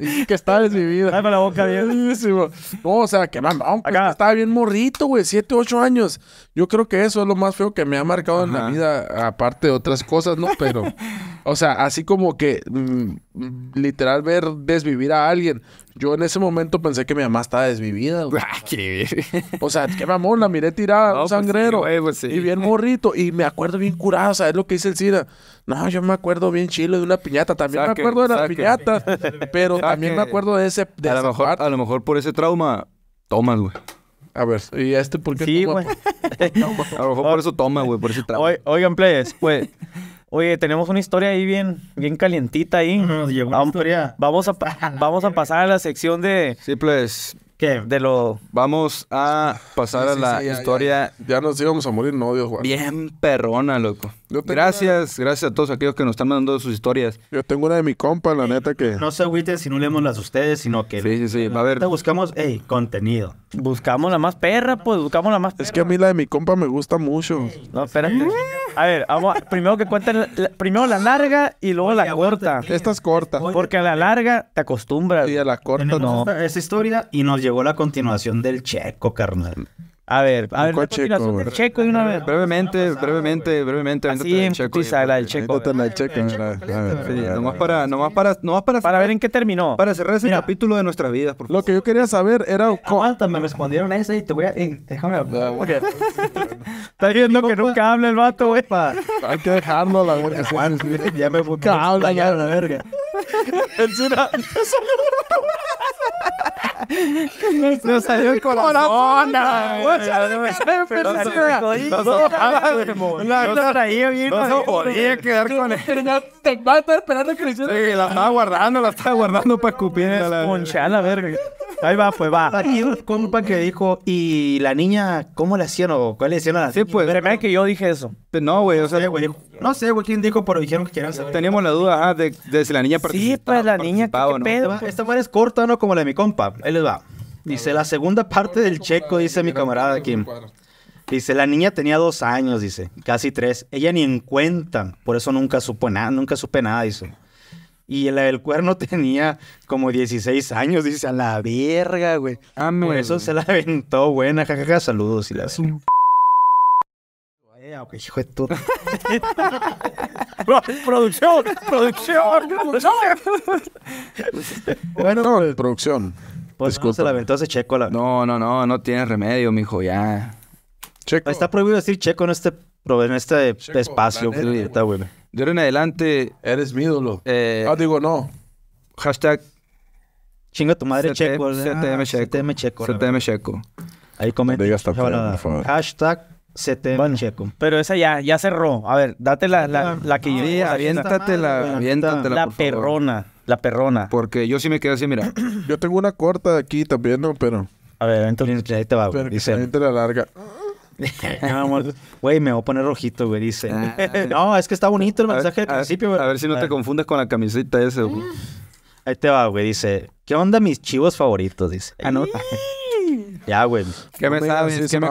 y que estaba desvivida. Dame la boca bien. no, o sea, que mamá, pues, estaba bien morrito, güey, 7, 8 años. Yo creo que eso es lo más feo que me ha marcado en la vida, aparte de otras cosas, ¿no? Pero, o sea, así como que mm, literal ver desvivir a alguien. Yo en ese momento pensé que mi mamá estaba desvivida. qué O sea, qué mamón, la miré tirada, pues sangrero. Pues y bien morrito. Y me acuerdo bien curado, ¿sabes es lo que dice el SIDA. No, yo me acuerdo bien chilo de una piñata. También me acuerdo de la piñata. Pero también me acuerdo de ese. a, lo mejor, a lo mejor por ese trauma, tomas, güey. A ver, ¿y este por qué? Sí, güey. a lo mejor por eso toma, güey, por ese trabaja. Oigan, players, pues... Oye, tenemos una historia ahí bien, bien calientita ahí. Nos llegó una vamos, historia. Vamos a, vamos a pasar a la sección de. Sí, pues. ¿Qué? De lo. Vamos a pasar a la historia. Ya, nos íbamos a morir, no, Dios, güey. Bien perrona, loco. Gracias, gracias a todos aquellos que nos están mandando sus historias. Yo tengo una de mi compa, la neta que... No sé, agüiten si no leemos las ustedes, sino que... Sí, sí, sí, a ver. Buscamos, eh contenido. Buscamos la más perra, pues, buscamos la más perra. Es que a mí la de mi compa me gusta mucho. no, espérate. A ver, vamos, primero que cuenten, primero la larga y luego la corta. Esta es corta. porque a la eh, larga te acostumbras. Y a la corta no. esa historia y nos llegó la continuación del checo, carnal. A ver, a ver, Checo, Checo y una vez. Brevemente, brevemente, brevemente. Así en Checo. Sí, del Checo. Nomás para, para, para... Para ver en qué terminó. Para cerrar ese capítulo de nuestra vida por Lo que yo quería saber era... Eh, ¿Cuántas me respondieron a ese y te voy a... Eh, déjame hablar. Ah, Está viendo que nunca habla el vato, güey. Hay que dejarlo la verga, Juan. Ya me fue ya la verga. Nos salió el corazón. No traía bien. No se podía quedar con él. esperando que Sí, la estaba guardando, la estaba guardando para escupir. Poncha la verga. Ahí va, pues va. Aquí un compa que dijo, ¿y la niña cómo le hacían o cuál le hicieron a la Sí, pues. Pero que yo dije eso. No, güey, o sea, güey, no sé, güey, quién dijo, pero dijeron que querían Teníamos la duda ah, de, si la niña participaba. Sí, pues la niña, ¿qué, pedo? Esta madre es corta, ¿no? Como la de mi compa. Ahí les va. Dice, la segunda parte del checo, dice mi camarada aquí. Dice, la niña tenía dos años, dice, casi tres. Ella ni en cuenta, por eso nunca supo nada, nunca supe nada, dice. Y la del cuerno tenía como 16 años, dice, a la verga, güey. Ah, por eso se la aventó, buena, saludos y la... Ah, ok, hijo de tu. producción, producción, bueno, producción. Pues la ventosa checo la... No, no, no, no tiene remedio, mijo, ya. Checo. Está prohibido decir checo en este, en este espacio. güey. Está, bueno De ahora en adelante... Eres mi ídolo. Eh, ah, digo, no. Hashtag... Chinga tu madre, checo. CTM, ah, checo. CTM checo. CTM checo. Ahí comenta. Diga hasta por favor. Hashtag bueno, Pero esa ya, ya cerró. A ver, date la, la, ah, que yo. La perrona, la perrona. Porque yo sí me quedé así, mira. yo tengo una corta aquí también, ¿no? Pero. A ver, entonces ahí te va, güey. Dice. Ahí te la larga. Güey, me voy a poner rojito, güey, dice. Ah, no, es que está bonito el mensaje al principio, güey. A ver si no te confundes con la camiseta ese, güey. Ahí te va, güey, dice. ¿Qué onda mis chivos favoritos? Dice. Ah, no. Ya, güey. ¿Qué me sabes? ¿Qué me, se me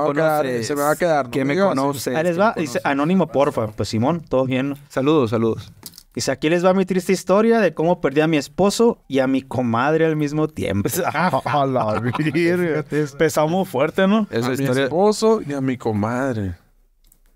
va a quedar. ¿Qué me conoce? Ahí les va. Dice, anónimo, porfa. Pues Simón, todo bien. Saludos, saludos. Dice, aquí les va mi triste historia de cómo perdí a mi esposo y a mi comadre al mismo tiempo. a la virgen. fuerte, ¿no? a mi esposo y a mi comadre.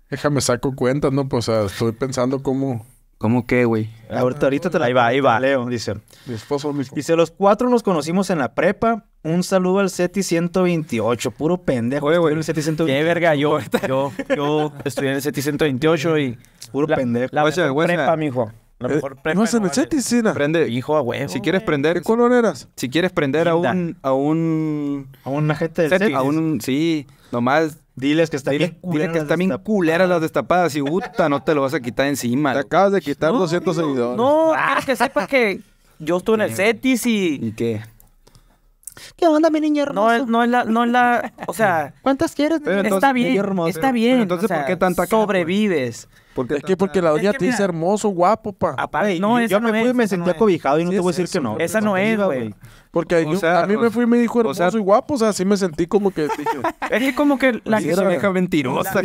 Déjame saco cuentas, ¿no? Pues, estoy pensando cómo... ¿Cómo qué, güey? Ah, ahorita, ahorita te la... Ahí va, ahí va. Leo, dice. Mi esposo mismo. Dice, los cuatro nos conocimos en la prepa. Un saludo al SETI 128. Puro pendejo. Oye, güey. el 128. Qué verga, yo, yo, yo estudié en el SETI 128 y... Puro pendejo. La mejor o sea, prepa, mijo. La eh, mejor prepa. No es en el SETI, Sina. Prende. Hijo, huevo. Si quieres prender... ¿Qué color eras? Si quieres prender a un... A un... A un agente del SETI. A un... Sí. Nomás Diles que está bien, dile que está bien culera las destapadas y puta, no te lo vas a quitar encima. Te acabas de quitar 200 seguidores. No, que sepas que yo estuve en el eh, CETIS y. ¿Y qué? ¿Qué onda, mi niña hermosa? No, no es la, no es la, o sea. ¿Cuántas quieres? está bien, está bien. entonces, ¿por qué tanta pues? Sobrevives es que porque la doña te dice hermoso, guapo, pa. Ah, Aparte, no, yo, me fui y me sentí acobijado y no te voy a decir que no. Esa no es, güey. Porque a mí me fui y me dijo hermoso o sea, y guapo, o sea, así me sentí como que... es que como que pues la gente... Esa vieja mentirosa,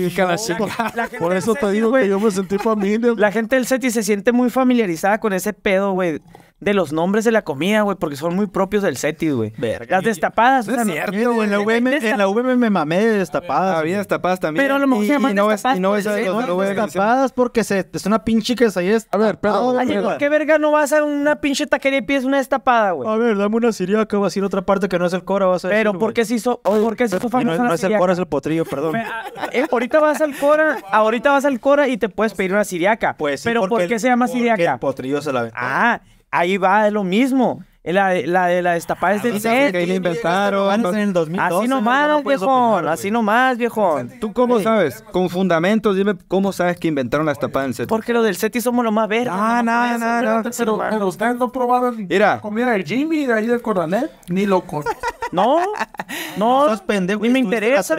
Por eso te digo que yo me sentí familia. La gente del SETI se siente muy familiarizada con ese pedo, güey de los nombres de la comida, güey, porque son muy propios del seti, güey. Las destapadas. No es cierto, güey. En la UVM, en la me mamé de destapadas. Había destapadas también. Pero a lo mejor se llaman destapadas. Y no es destapadas porque se, es una pinche es A ver, perdón. ¿Por qué verga no vas a una pinche taquería y pides una destapada, güey? A ver, dame una siriaca, vas a ir a otra parte que no es el Cora, vas a Pero ¿por qué se hizo, por qué se hizo No es el Cora, es el Potrillo, perdón. Ah, eh, ahorita vas al Cora, ahorita vas al Cora y te puedes pedir una siriaca. Pues Pero ¿por qué se llama siriaca? el Potrillo se la Ah, ahí va, es lo mismo. La, la de la destapada es ah, del set. Que inventaron. En el así nomás, no viejón. así nomás, viejón. ¿Tú cómo sabes? Con fundamentos, dime cómo sabes que inventaron la destapada del set. Porque lo del y somos lo más verde. Ah, no, no, no. pero, ustedes no probaron Mira. comida el Jimmy de ahí del Coronel, ni loco. No, no. Sos pendejo. Ni me interesa,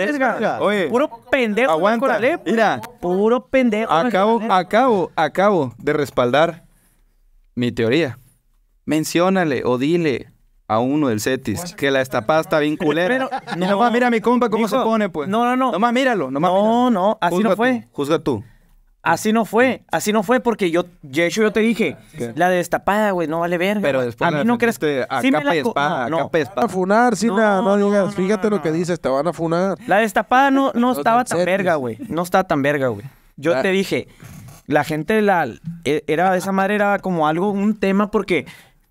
Oye. Puro pendejo. Aguanta. mira. Puro pendejo. Acabo, acabo, acabo de respaldar mi teoría. Menciónale o dile a uno del Cetis que la destapada está bien culera. no, más mira a mi compa cómo se pone, pues. No, no, no. Nomás míralo. no, no, así no fue. juzga tú. Así no fue, así no fue porque yo, de hecho yo te dije, la destapada, güey, no vale verga. Pero después a mí no crees que a capa y espada, no, a capa y espada. a funar, sí, no, nada, no, fíjate lo que dices, te van a funar. La destapada no, no estaba tan verga, güey, no estaba tan verga, güey. Yo ah. te dije, la gente la e, era esa madre era como algo un tema porque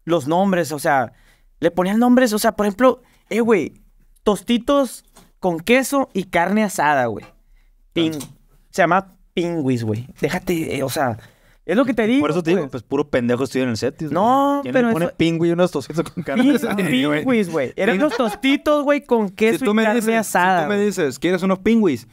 los nombres, o sea, le ponían nombres, o sea, por ejemplo, eh, güey, tostitos con queso y carne asada, güey. Pin, Se llama pingüis, güey. Déjate, eh, o sea, es lo que te digo. Por eso te digo, pues. pues puro pendejo estoy en el set. Tío, no, ¿Quién pero. Le pone y unos tostitos con carne asada. Pingüis, güey. Eran unos tostitos, güey, con queso y carne asada. Si tú me dices, ¿quieres unos pingüis?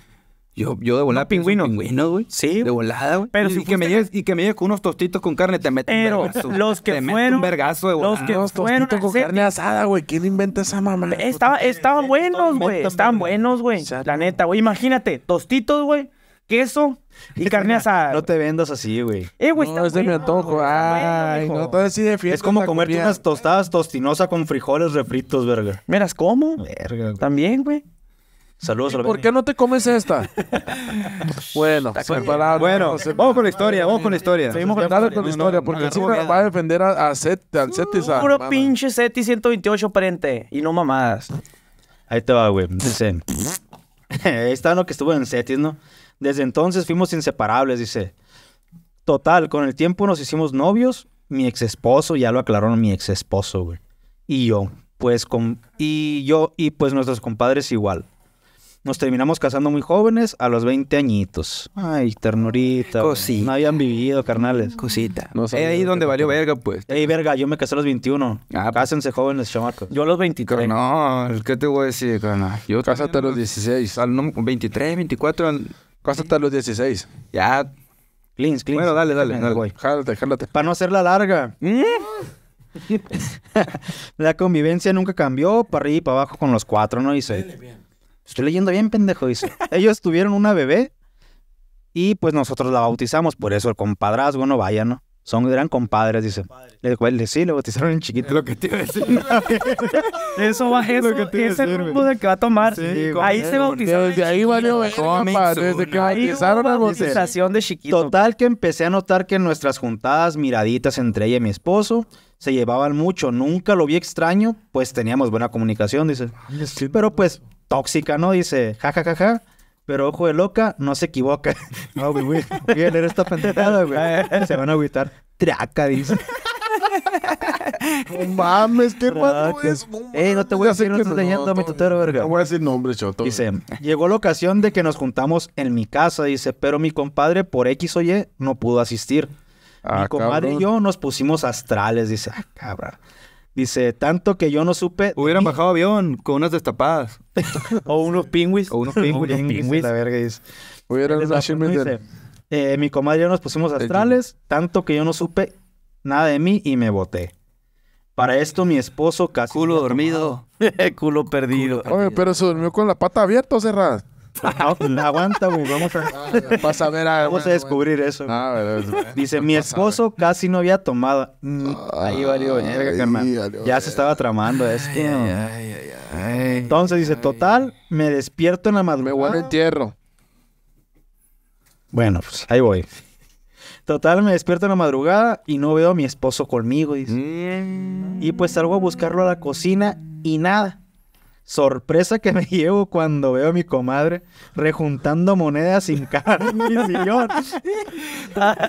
Yo, yo de volada. pingüino. Pingüino, güey. Sí. De volada, güey. Pero y, si que me llegues, y que me llegues con unos tostitos con carne, te meten Pero los que te fueron. de volada. Los que unos ah, fueron. Tostitos con carne asada, güey. ¿Quién inventa esa mamá? estaban buenos, güey. Estaban buenos, güey. La neta, güey. Imagínate, tostitos, güey. Queso, y carne asada. No te vendas así, güey. Eh, güey, no, es de mi antojo. Ay, no, de Es como comerte unas tostadas tostinosa con frijoles refritos, verga. ¿Miras cómo? Verga, güey. También, güey. Saludos a ¿Por qué no te comes esta? bueno, pues, Bueno, vamos con la historia, vamos con la historia. Seguimos con, con la historia, porque encima va a defender a, a puro pinche Seti 128, parente. Y no mamadas. Ahí te va, güey. Dice. está lo que estuvo en Setis, ¿no? Desde entonces fuimos inseparables, dice. Total, con el tiempo nos hicimos novios. Mi ex esposo, ya lo aclaró mi ex esposo, güey. Y yo, pues, con, y yo, y pues nuestros compadres igual. Nos terminamos casando muy jóvenes, a los 20 añitos. Ay, ternurita. Cosita. No habían vivido, carnales. Cosita. No sé eh, ahí donde valió verga, pues. Ey, verga, yo me casé a los 21. Ah, pues. Cásense jóvenes, chamacos. Yo a los 23. No, ¿qué te voy a decir, carnal? Ah, yo Cásate a los 16. Al, no, 23, 24. cásate a los 16. Ya. Cleans, cleans. Bueno, dale, dale. Jálate, jálate. Para no hacer la larga. Mm. la convivencia nunca cambió, para arriba y para abajo con los cuatro, ¿no? Y Estoy leyendo bien, pendejo, dice. Ellos tuvieron una bebé y pues nosotros la bautizamos, por eso el compadrazgo no vaya, ¿no? Son, eran compadres, dice. Le Le, él, sí, le bautizaron en chiquito. Es lo que te iba a decir. eso va eso, lo que ese rumbo del que va a tomar. ahí se bautizaron. Desde ahí valió Desde que bautizaron la bautización de chiquito. Total que empecé a notar que nuestras juntadas miraditas entre ella y mi esposo se llevaban mucho. Nunca lo vi extraño, pues teníamos buena comunicación, dice. Ah, Pero pues tóxica, ¿no? Dice, ja, ja, ja, ja. Pero ojo de loca, no se equivoca. No, güey, güey. esta pendejada, güey. Se van a agüitar. Traca, dice. mames, ¿qué padre es. No, Ey, no te voy a decir, no mi tutero, verga. No voy a decir nombres, choto. Dice, llegó la ocasión de que nos juntamos en mi casa, dice, pero mi compadre por X o Y no pudo asistir. mi ah, compadre y yo nos pusimos astrales, dice, ah, cabrón. Dice, tanto que yo no supe. Hubieran bajado avión con unas destapadas. o unos pingüis. O unos pingüis. La verga dice. Hubieran eh, Mi comadre nos pusimos astrales, tanto que yo no supe nada de mí y me boté. Para esto mi esposo casi... Culo dormido. Culo perdido. Oye, pero se durmió con la pata abierta o cerrada. Pues, aguanta, Vamos a, descubrir eso. Dice, mi esposo casi no había tomado. Mm, ahí valió Ya se estaba tramando Entonces dice, total, me despierto en la madrugada. Me voy al entierro. Bueno, pues ahí voy. Total, me despierto en la madrugada y no veo a mi esposo conmigo, mm. Y pues salgo a buscarlo a la cocina y nada. Sorpresa que me llevo cuando veo a mi comadre rejuntando monedas sin cara mi señor,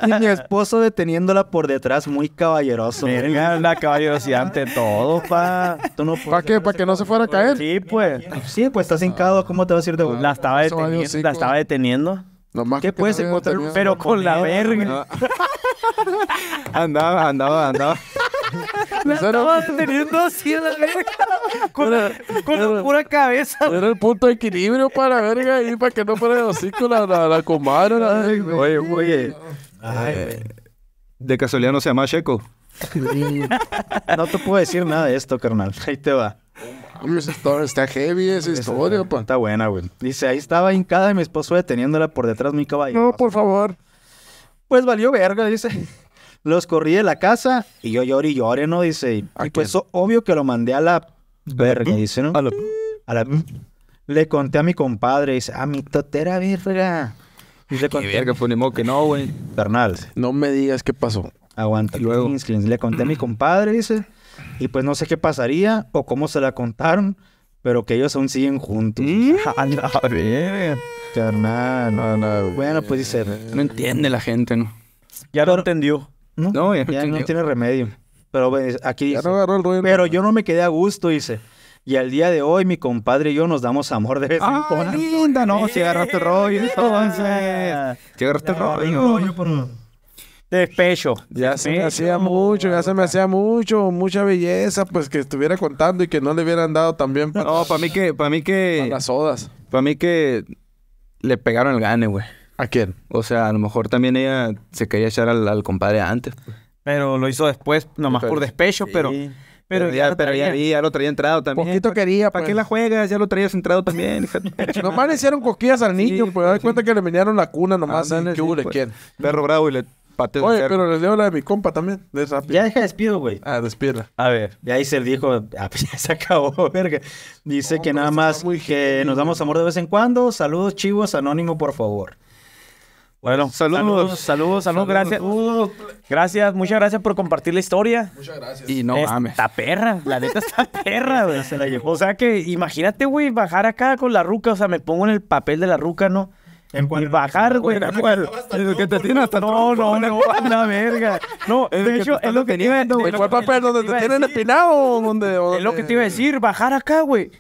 y mi esposo deteniéndola por detrás, muy caballeroso. Miren, la caballerosidad ante todo, pa. No ¿Para qué? ¿Para que no se fuera a caer? Sí, pues. Sí, pues estás hincado, ¿cómo te vas a decir de pues, La estaba deteniendo. La estaba deteniendo. ¿Qué que puedes encontrar? Pero con la verga. andaba, andaba, andaba. La estaba teniendo así la verga. Con, con pura cabeza. Era el punto de equilibrio para verga y para que no fuera el hocico la, la, la Oye, oye. Eh, de casualidad no se llama Checo. no te puedo decir nada de esto, carnal. Ahí te va. Está heavy esa historia, pa. Está buena, güey. Dice, ahí estaba hincada y mi esposo deteniéndola por detrás mi caballo. No, por favor. Pues valió verga, dice. Los corrí de la casa y yo lloré y lloré, ¿no? Dice. Y pues obvio que lo mandé a la verga, dice, ¿no? A la... Le conté a mi compadre, dice, a ah, mi totera verga. Y le conté... verga, fue pues, que no, güey. Carnal. No me digas qué pasó. Aguanta. Luego. Le conté a mi compadre, dice. Y pues no sé qué pasaría o cómo se la contaron, pero que ellos aún siguen juntos. ¿Mm? ¡A la verga! Carnal. No, no, bueno, pues dice. No entiende la gente, ¿no? Ya lo entendió. No, ya, no tiene remedio. Pero aquí dice, pero yo no me quedé a gusto, dice. Y al día de hoy, mi compadre y yo nos damos amor de vez ah, linda! No, si agarraste el rollo, entonces. Si agarraste el rollo. Despecho. Ya se me hacía mucho, ya se me hacía mucho, mucha belleza, pues que estuviera contando y que no le hubieran dado también. Para, pues. no, para mí que, para mí que. las odas Para mí que le pegaron el gane, güey. ¿A quién? O sea, a lo mejor también ella se quería echar al, compadre antes. Pues. Pero lo hizo después, nomás por despecho, pero... Pero, ya, pero ya, lo traía entrado también. Poquito pues, quería. ¿Para qué pues. la juegas? Ya lo traías entrado también. nomás le hicieron cosquillas al niño, pues. Da cuenta que le minaron la cuna nomás. Ah, ¿Qué hubo quién? Perro bravo y le pateó Oye, pero le leo la de mi compa también. ya deja despido, güey. Ah, despida. A ver, ya se el dijo. Ah, ya se acabó, verga. Dice que nada más que nos damos amor de vez en cuando. Saludos, chivos. Anónimo, por favor. Bueno, saludos. Saludos, saludos, gracias. Gracias, muchas gracias por compartir la historia. Muchas gracias. Y no mames. Está perra, la neta está perra, güey. Se la O sea que imagínate, güey, bajar acá con la ruca, o sea, me pongo en el papel de la ruca, ¿no? y bajar, güey. El que te tiene hasta No, no, no, la verga. No, de hecho, es lo que te iba a decir. ¿Cuál papel? ¿Donde te tienen espinado? Es lo que te iba a decir, bajar acá, güey.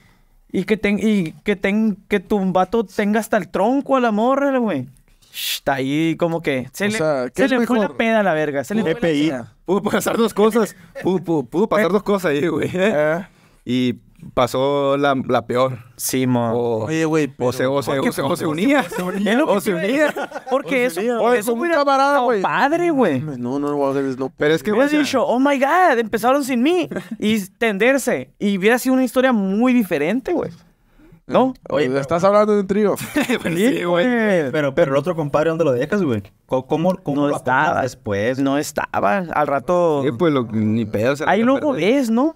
Y que ten, y que ten, que tu vato tenga hasta el tronco a la morra, güey está ahí como que se le, sea, se le fue la peda a la verga. Se le fue La peda. Pudo pasar dos cosas. Pudo, pasar eh. dos cosas ahí, güey. Eh. Y pasó la, la peor. Sí, mo. O, se, se, o, se, unía. o se unía. Porque eso. es un camarada, güey. padre, güey. No, no, no, no. Pero es que. he dicho, oh my god, empezaron sin mí. Y tenderse. Y hubiera sido una historia muy diferente, güey. ¿No? Oye, estás hablando de un trío. Pues sí, güey. Pero, pero el otro compadre, ¿dónde lo dejas, güey? ¿Cómo, estaba después? No estaba. Al rato. Sí, pues ni pedo. Ahí luego ves, ¿no?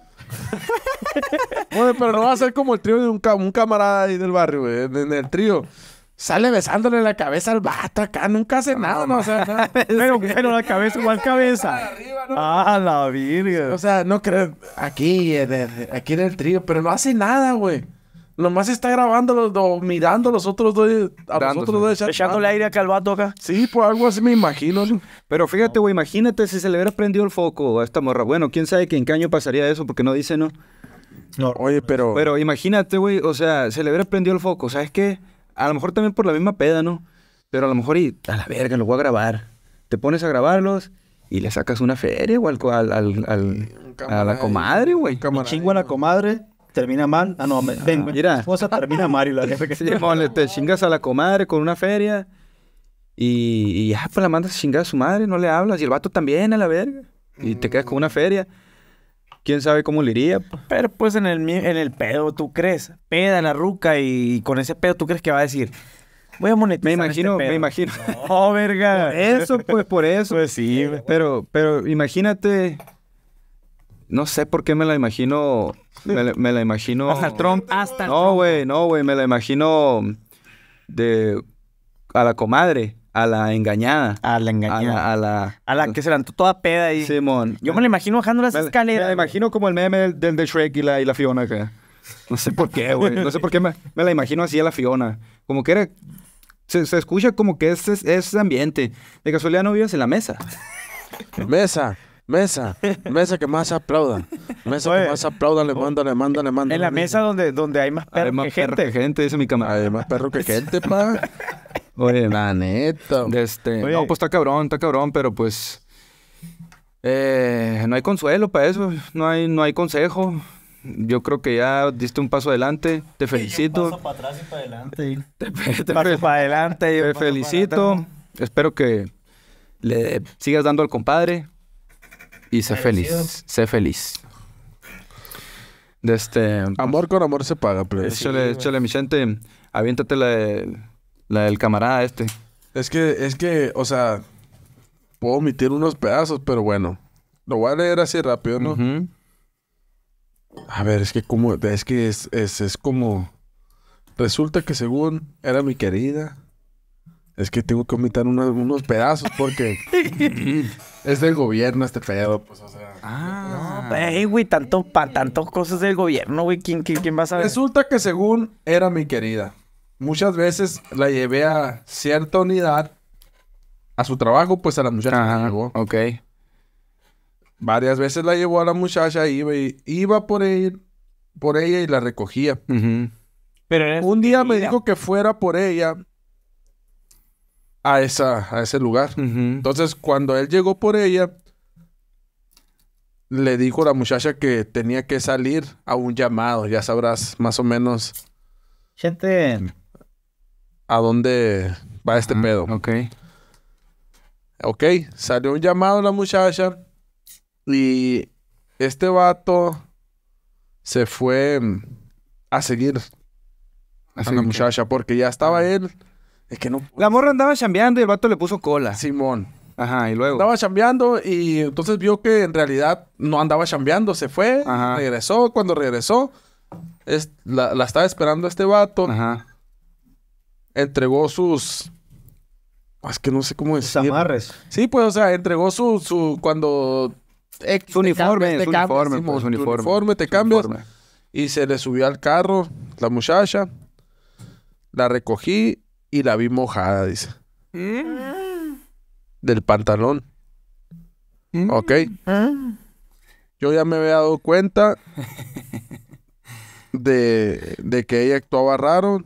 Oye, pero no va a ser como el trío de un, camarada ahí del barrio, güey. En, el trío sale besándole la cabeza al vato acá, nunca hace nada, no, o sea, nada. pero, la cabeza, igual cabeza? Ah, la virgen. O sea, no creo, aquí, eh, aquí en el trío, pero no hace nada, güey. Nomás está grabando o mirando los otros dos. A los otros dos Echándole ah. aire acá al acá. Sí, pues algo así me imagino. Pero fíjate, güey, imagínate si se le hubiera prendido el foco a esta morra. Bueno, quién sabe que en qué año pasaría eso, porque no dice, ¿no? No. Oye, pero. Pero imagínate, güey, o sea, se le hubiera prendido el foco. ¿Sabes qué? A lo mejor también por la misma peda, ¿no? Pero a lo mejor y a la verga, lo voy a grabar. Te pones a grabarlos y le sacas una feria o al, al, al, a la comadre, güey. Chingo a la comadre termina mal. Ah, no, ah. mira. esposa termina mal y la que te chingas a la comadre con una feria y, ya, pues la mandas a chingar a su madre, no le hablas. Y el vato también a la verga. Y te quedas con una mm. feria. ¿Quién sabe cómo le iría? Pero pues en el, en el pedo, ¿tú crees? Peda la ruca y, con ese pedo, ¿tú crees que va a decir? Voy a monetizar. Me este imagino, me imagino. ¡Oh, verga. eso, pues, por eso. Pues sí. Eh, pero, pero imagínate no sé por qué me la imagino. Me la, imagino. Trump hasta. No, güey, no, güey. Me la imagino de. A la comadre. A la engañada. A la engañada. A la. A la, que se levantó toda peda ahí. Simón. Yo me la imagino bajando las escaleras. Me la imagino como el meme del, Shrek y la, Fiona acá. No sé por qué, güey. No sé por qué me, la imagino así a la Fiona. Como que era. Se, escucha como que ese es, ambiente. De casualidad no vives en la mesa. ¿Mesa? Mesa, mesa que más aplaudan Mesa que más aplaudan, le manda, le manda, le manda. En la mesa donde, donde hay más perros que gente. Perro que gente, dice mi camarada. Hay más perro que gente, pa. Oye, la neta. Este, No, pues está cabrón, está cabrón, pero pues... Eh, no hay consuelo para eso, no hay, no hay consejo. Yo creo que ya diste un paso adelante, te felicito. para atrás y Te, para adelante. Te felicito. Espero que le sigas dando al compadre. Y sé feliz. Sé feliz. De este, Amor con amor se paga, pero. Échale, échale, mi gente. Aviéntate la, la del camarada este. Es que, es que, o sea, puedo omitir unos pedazos, pero bueno. Lo voy a leer así rápido, ¿no? A ver, es que como, es que es, como, resulta que según era mi querida, es que tengo que omitar unos pedazos porque Es del gobierno este pedo, pues, o sea. Ah, güey, tanto, para tantos cosas del gobierno, güey. ¿Quién, quién, va a saber? Resulta que según era mi querida, muchas veces la llevé a cierta unidad, a su trabajo, pues a la muchacha Ajá, Ok. Varias veces la llevó a la muchacha, iba, y, iba por, e-, por ella y la recogía. un día me dijo que fuera por ella a, esa, a ese lugar. Entonces, cuando él llegó por ella, le dijo a la muchacha que tenía que salir a un llamado. Ya sabrás más o menos. Gente. ¿A dónde va este ah, pedo? Ok. Ok, salió un llamado a la muchacha y este vato se fue a seguir a la muchacha porque ya estaba ah. él es que no. La morra andaba chambeando y el vato le puso cola. Simón. Ajá, y luego. Andaba chambeando y entonces vio que en realidad no andaba chambeando, se fue, Ajá. regresó. Cuando regresó, es, la, estaba esperando este vato. Ajá. Entregó sus. Ah, es que no sé cómo es Sus Sí, pues, o sea, entregó su. su cuando. su uniforme, te uniforme, pues, su uniforme, te cambias. Y se le subió al carro la muchacha. La recogí y la vi mojada, dice. Mm. Del pantalón. Mm. Ok. Ah. Yo ya me había dado cuenta de, que ella actuaba raro.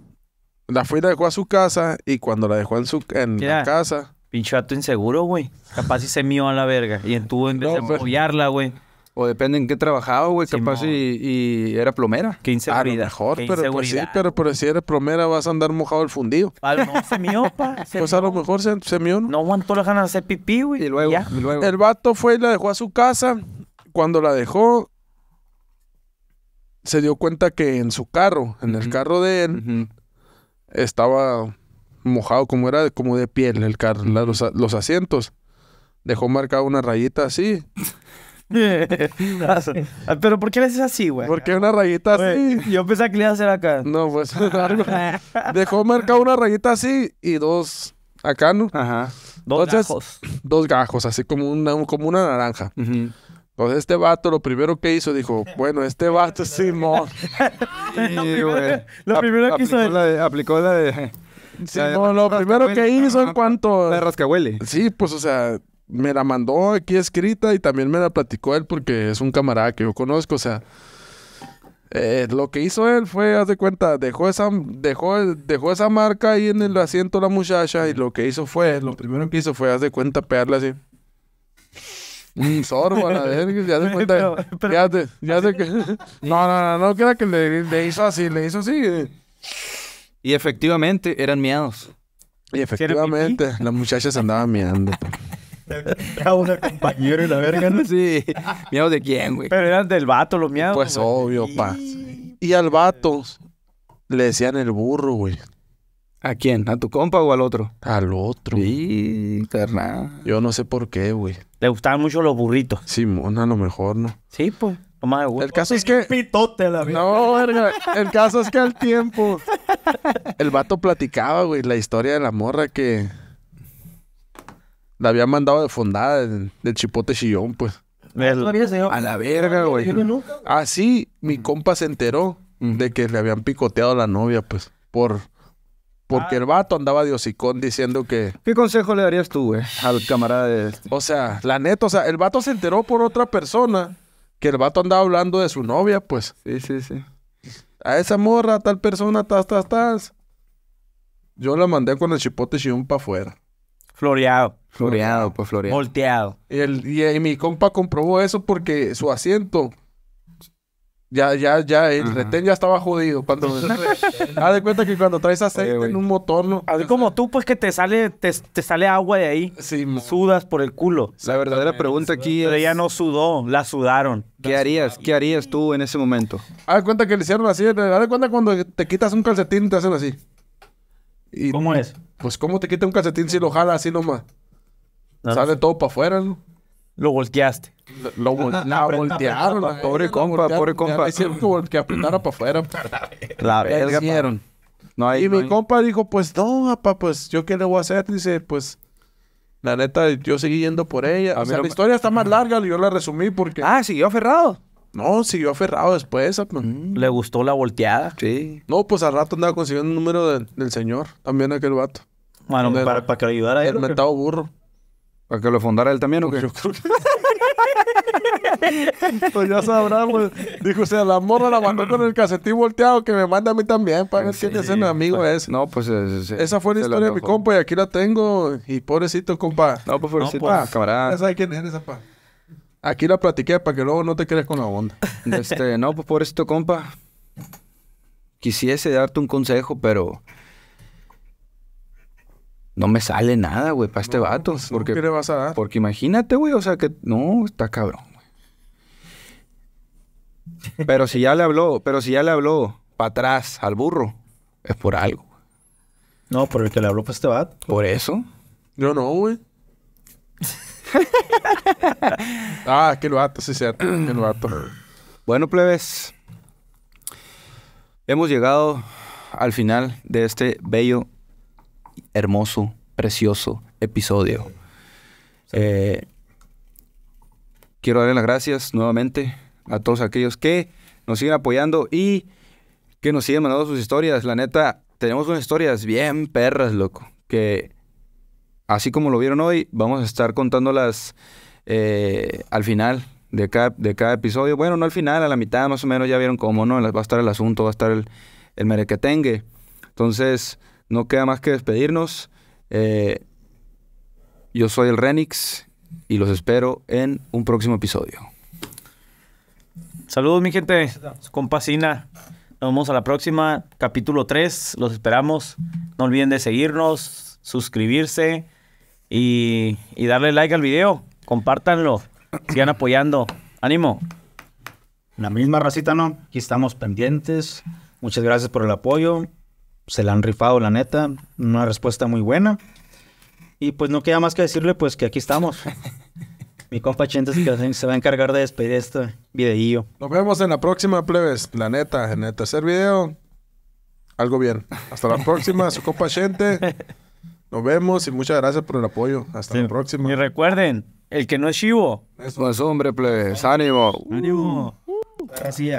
La fui y la dejó a su casa y cuando la dejó en su en la casa. Pinche inseguro, güey. Capaz y se mío a la verga. Y en en vez de pues. apoyarla, güey. O depende en qué trabajaba, güey. capaz y, era plomera. Qué ah, inseguridad. A mejor, pero, pues sí, pero, si eres plomera vas a andar mojado el fundido. Ah, pues a lo mejor se mió, pues a lo mejor se, mió. ¿no? aguantó las ganas de hacer pipí, güey. Y luego, El vato fue y la dejó a su casa. Cuando la dejó, se dio cuenta que en su carro, en el carro de él, estaba mojado, como era como de piel el carro, los, los asientos. Dejó marcada una rayita así. Pero ¿por qué le haces así, güey? Porque una rayita así. yo pensé que le iba a hacer acá. No, pues Dejó marcada una rayita así y dos acá, ¿no? Ajá. Dos gajos. Dos gajos, así como una, como una naranja. Entonces pues, este vato lo primero que hizo dijo, bueno, este vato es Simón. lo güey lo primero que hizo... Aplicó la de... Aplicó Simón, lo primero que hizo en cuanto... La rascahuele. Sí, pues, o sea, me la mandó aquí escrita y también me la platicó él porque es un camarada que yo conozco, o sea. Eh, lo que hizo él fue, haz de cuenta, dejó esa, dejó, dejó esa marca ahí en el asiento la muchacha y lo que hizo fue, lo primero que hizo fue, haz de cuenta, pegarle así. Un sorbo a la ya se cuenta. ya que... no, no, no, no, que que le, le hizo así, le hizo así. Eh. Y efectivamente eran miados. Y efectivamente, las muchachas andaban miando. Pues. Era una compañero y la verga, ¿no? Sí. ¿Miedo de quién, güey? Pero eran del vato los miedos. Pues obvio, pa. Y al vato le decían el burro, güey. ¿A quién? ¿A tu compa o al otro? Al otro. Sí, carnal. Yo no sé por qué, güey. Le gustaban mucho los burritos. Simón, a lo mejor, ¿no? Sí, pues. El caso es que. Pitote la vida. No, verga. El caso es que al tiempo. El vato platicaba, güey, la historia de la morra que la habían mandado de fondada del Chipote Chillón, pues. a la verga, güey. Así, ah, mi compa se enteró de que le habían picoteado a la novia, pues, por... Porque ah. el vato andaba de hocicón diciendo que... ¿Qué consejo le darías tú, güey, al camarada de... Este? O sea, la neta, o sea, el vato se enteró por otra persona que el vato andaba hablando de su novia, pues. Sí, sí, sí. A esa morra, tal persona, tas, tas, tas. Yo la mandé con el chipote chillón para afuera. Floreado. Floreado, pues floreado. Volteado. El, y, mi compa comprobó eso porque su asiento. Ya, ya, ya, el retén ya estaba jodido. Cuando, haz de cuenta que cuando traes aceite en un motor, no. Así como tú, pues que te sale, te, sale agua de ahí. Sí, sudas por el culo. La verdadera pregunta aquí es. Pero ella no sudó, la sudaron. ¿Qué harías? ¿Qué harías tú en ese momento? Haz de cuenta que le hicieron así. Haz de cuenta cuando te quitas un calcetín y te hacen así. ¿Cómo es? Pues, ¿cómo te quita un calcetín si lo jalas así nomás? Ah. Sale todo para afuera, Lo volteaste. Lo, voltearon. pobre compa, pobre compa. Hicieron que apretara para afuera. La verga. No hay, y mi compa dijo, pues no, papá, pues yo qué le voy a hacer. Dice, pues la neta, yo seguí yendo por ella. o sea, la historia está más larga, yo la resumí porque... Ah, siguió aferrado. No, siguió aferrado después. Mm. ¿Le gustó la volteada? Sí. No, pues al rato andaba consiguiendo un número del señor, también aquel vato. Bueno, para, que lo ayudara. El metado burro. ¿Para que lo fundara él también o pues qué? que... pues ya sabrá, pues. Dijo, o sea, la morra la mandó con el casetín volteado que me manda a mí también. Para que sí, quién es amigo ese. No, pues. Eh, esa fue la historia de mi compa y aquí la tengo. Y pobrecito, compa. No, pues pobrecito. Pues. ah, camarada. Ya sabes quién es esa, pa. Aquí la platiqué para que luego no te quedes con la onda. Este, no, pues pobrecito, compa. Quisiese darte un consejo, pero no me sale nada, güey, para este vato. Pues, porque, ¿Qué le vas a dar? Porque imagínate, güey, o sea que no, está cabrón, güey. Pero si ya le habló, pero si ya le habló para atrás al burro, es por algo. No, por el que le habló para este vato. ¿Por eso? Yo no, güey. ah, qué vato, sí, cierto. Qué vato. Bueno, plebes. Hemos llegado al final de este bello hermoso, precioso episodio. Eh, quiero darle las gracias nuevamente a todos aquellos que nos siguen apoyando y que nos siguen mandando sus historias. La neta, tenemos unas historias bien perras, loco. Que así como lo vieron hoy, vamos a estar contándolas eh, al final de cada, episodio. Bueno, no al final, a la mitad más o menos ya vieron cómo, ¿no? Va a estar el asunto, va a estar el, el merequetengue. Entonces, no queda más que despedirnos. Eh, yo soy el Renix y los espero en un próximo episodio. Saludos, mi gente. Compasina. Nos vemos a la próxima. Capítulo 3. Los esperamos. No olviden de seguirnos, suscribirse y, y darle like al video. Compártanlo. Sigan apoyando. Ánimo. La misma racita, ¿no? Aquí estamos pendientes. Muchas gracias por el apoyo se la han rifado, la neta. Una respuesta muy buena. Y pues no queda más que decirle, pues que aquí estamos. Mi compa Chente se va a encargar de despedir este videillo. Nos vemos en la próxima, plebes. La neta, en el tercer video, algo bien. Hasta la próxima, su compa Chente. Nos vemos y muchas gracias por el apoyo. Hasta el la próxima. Y recuerden, el que no es chivo. Es hombre, plebes. Ánimo. Ánimo.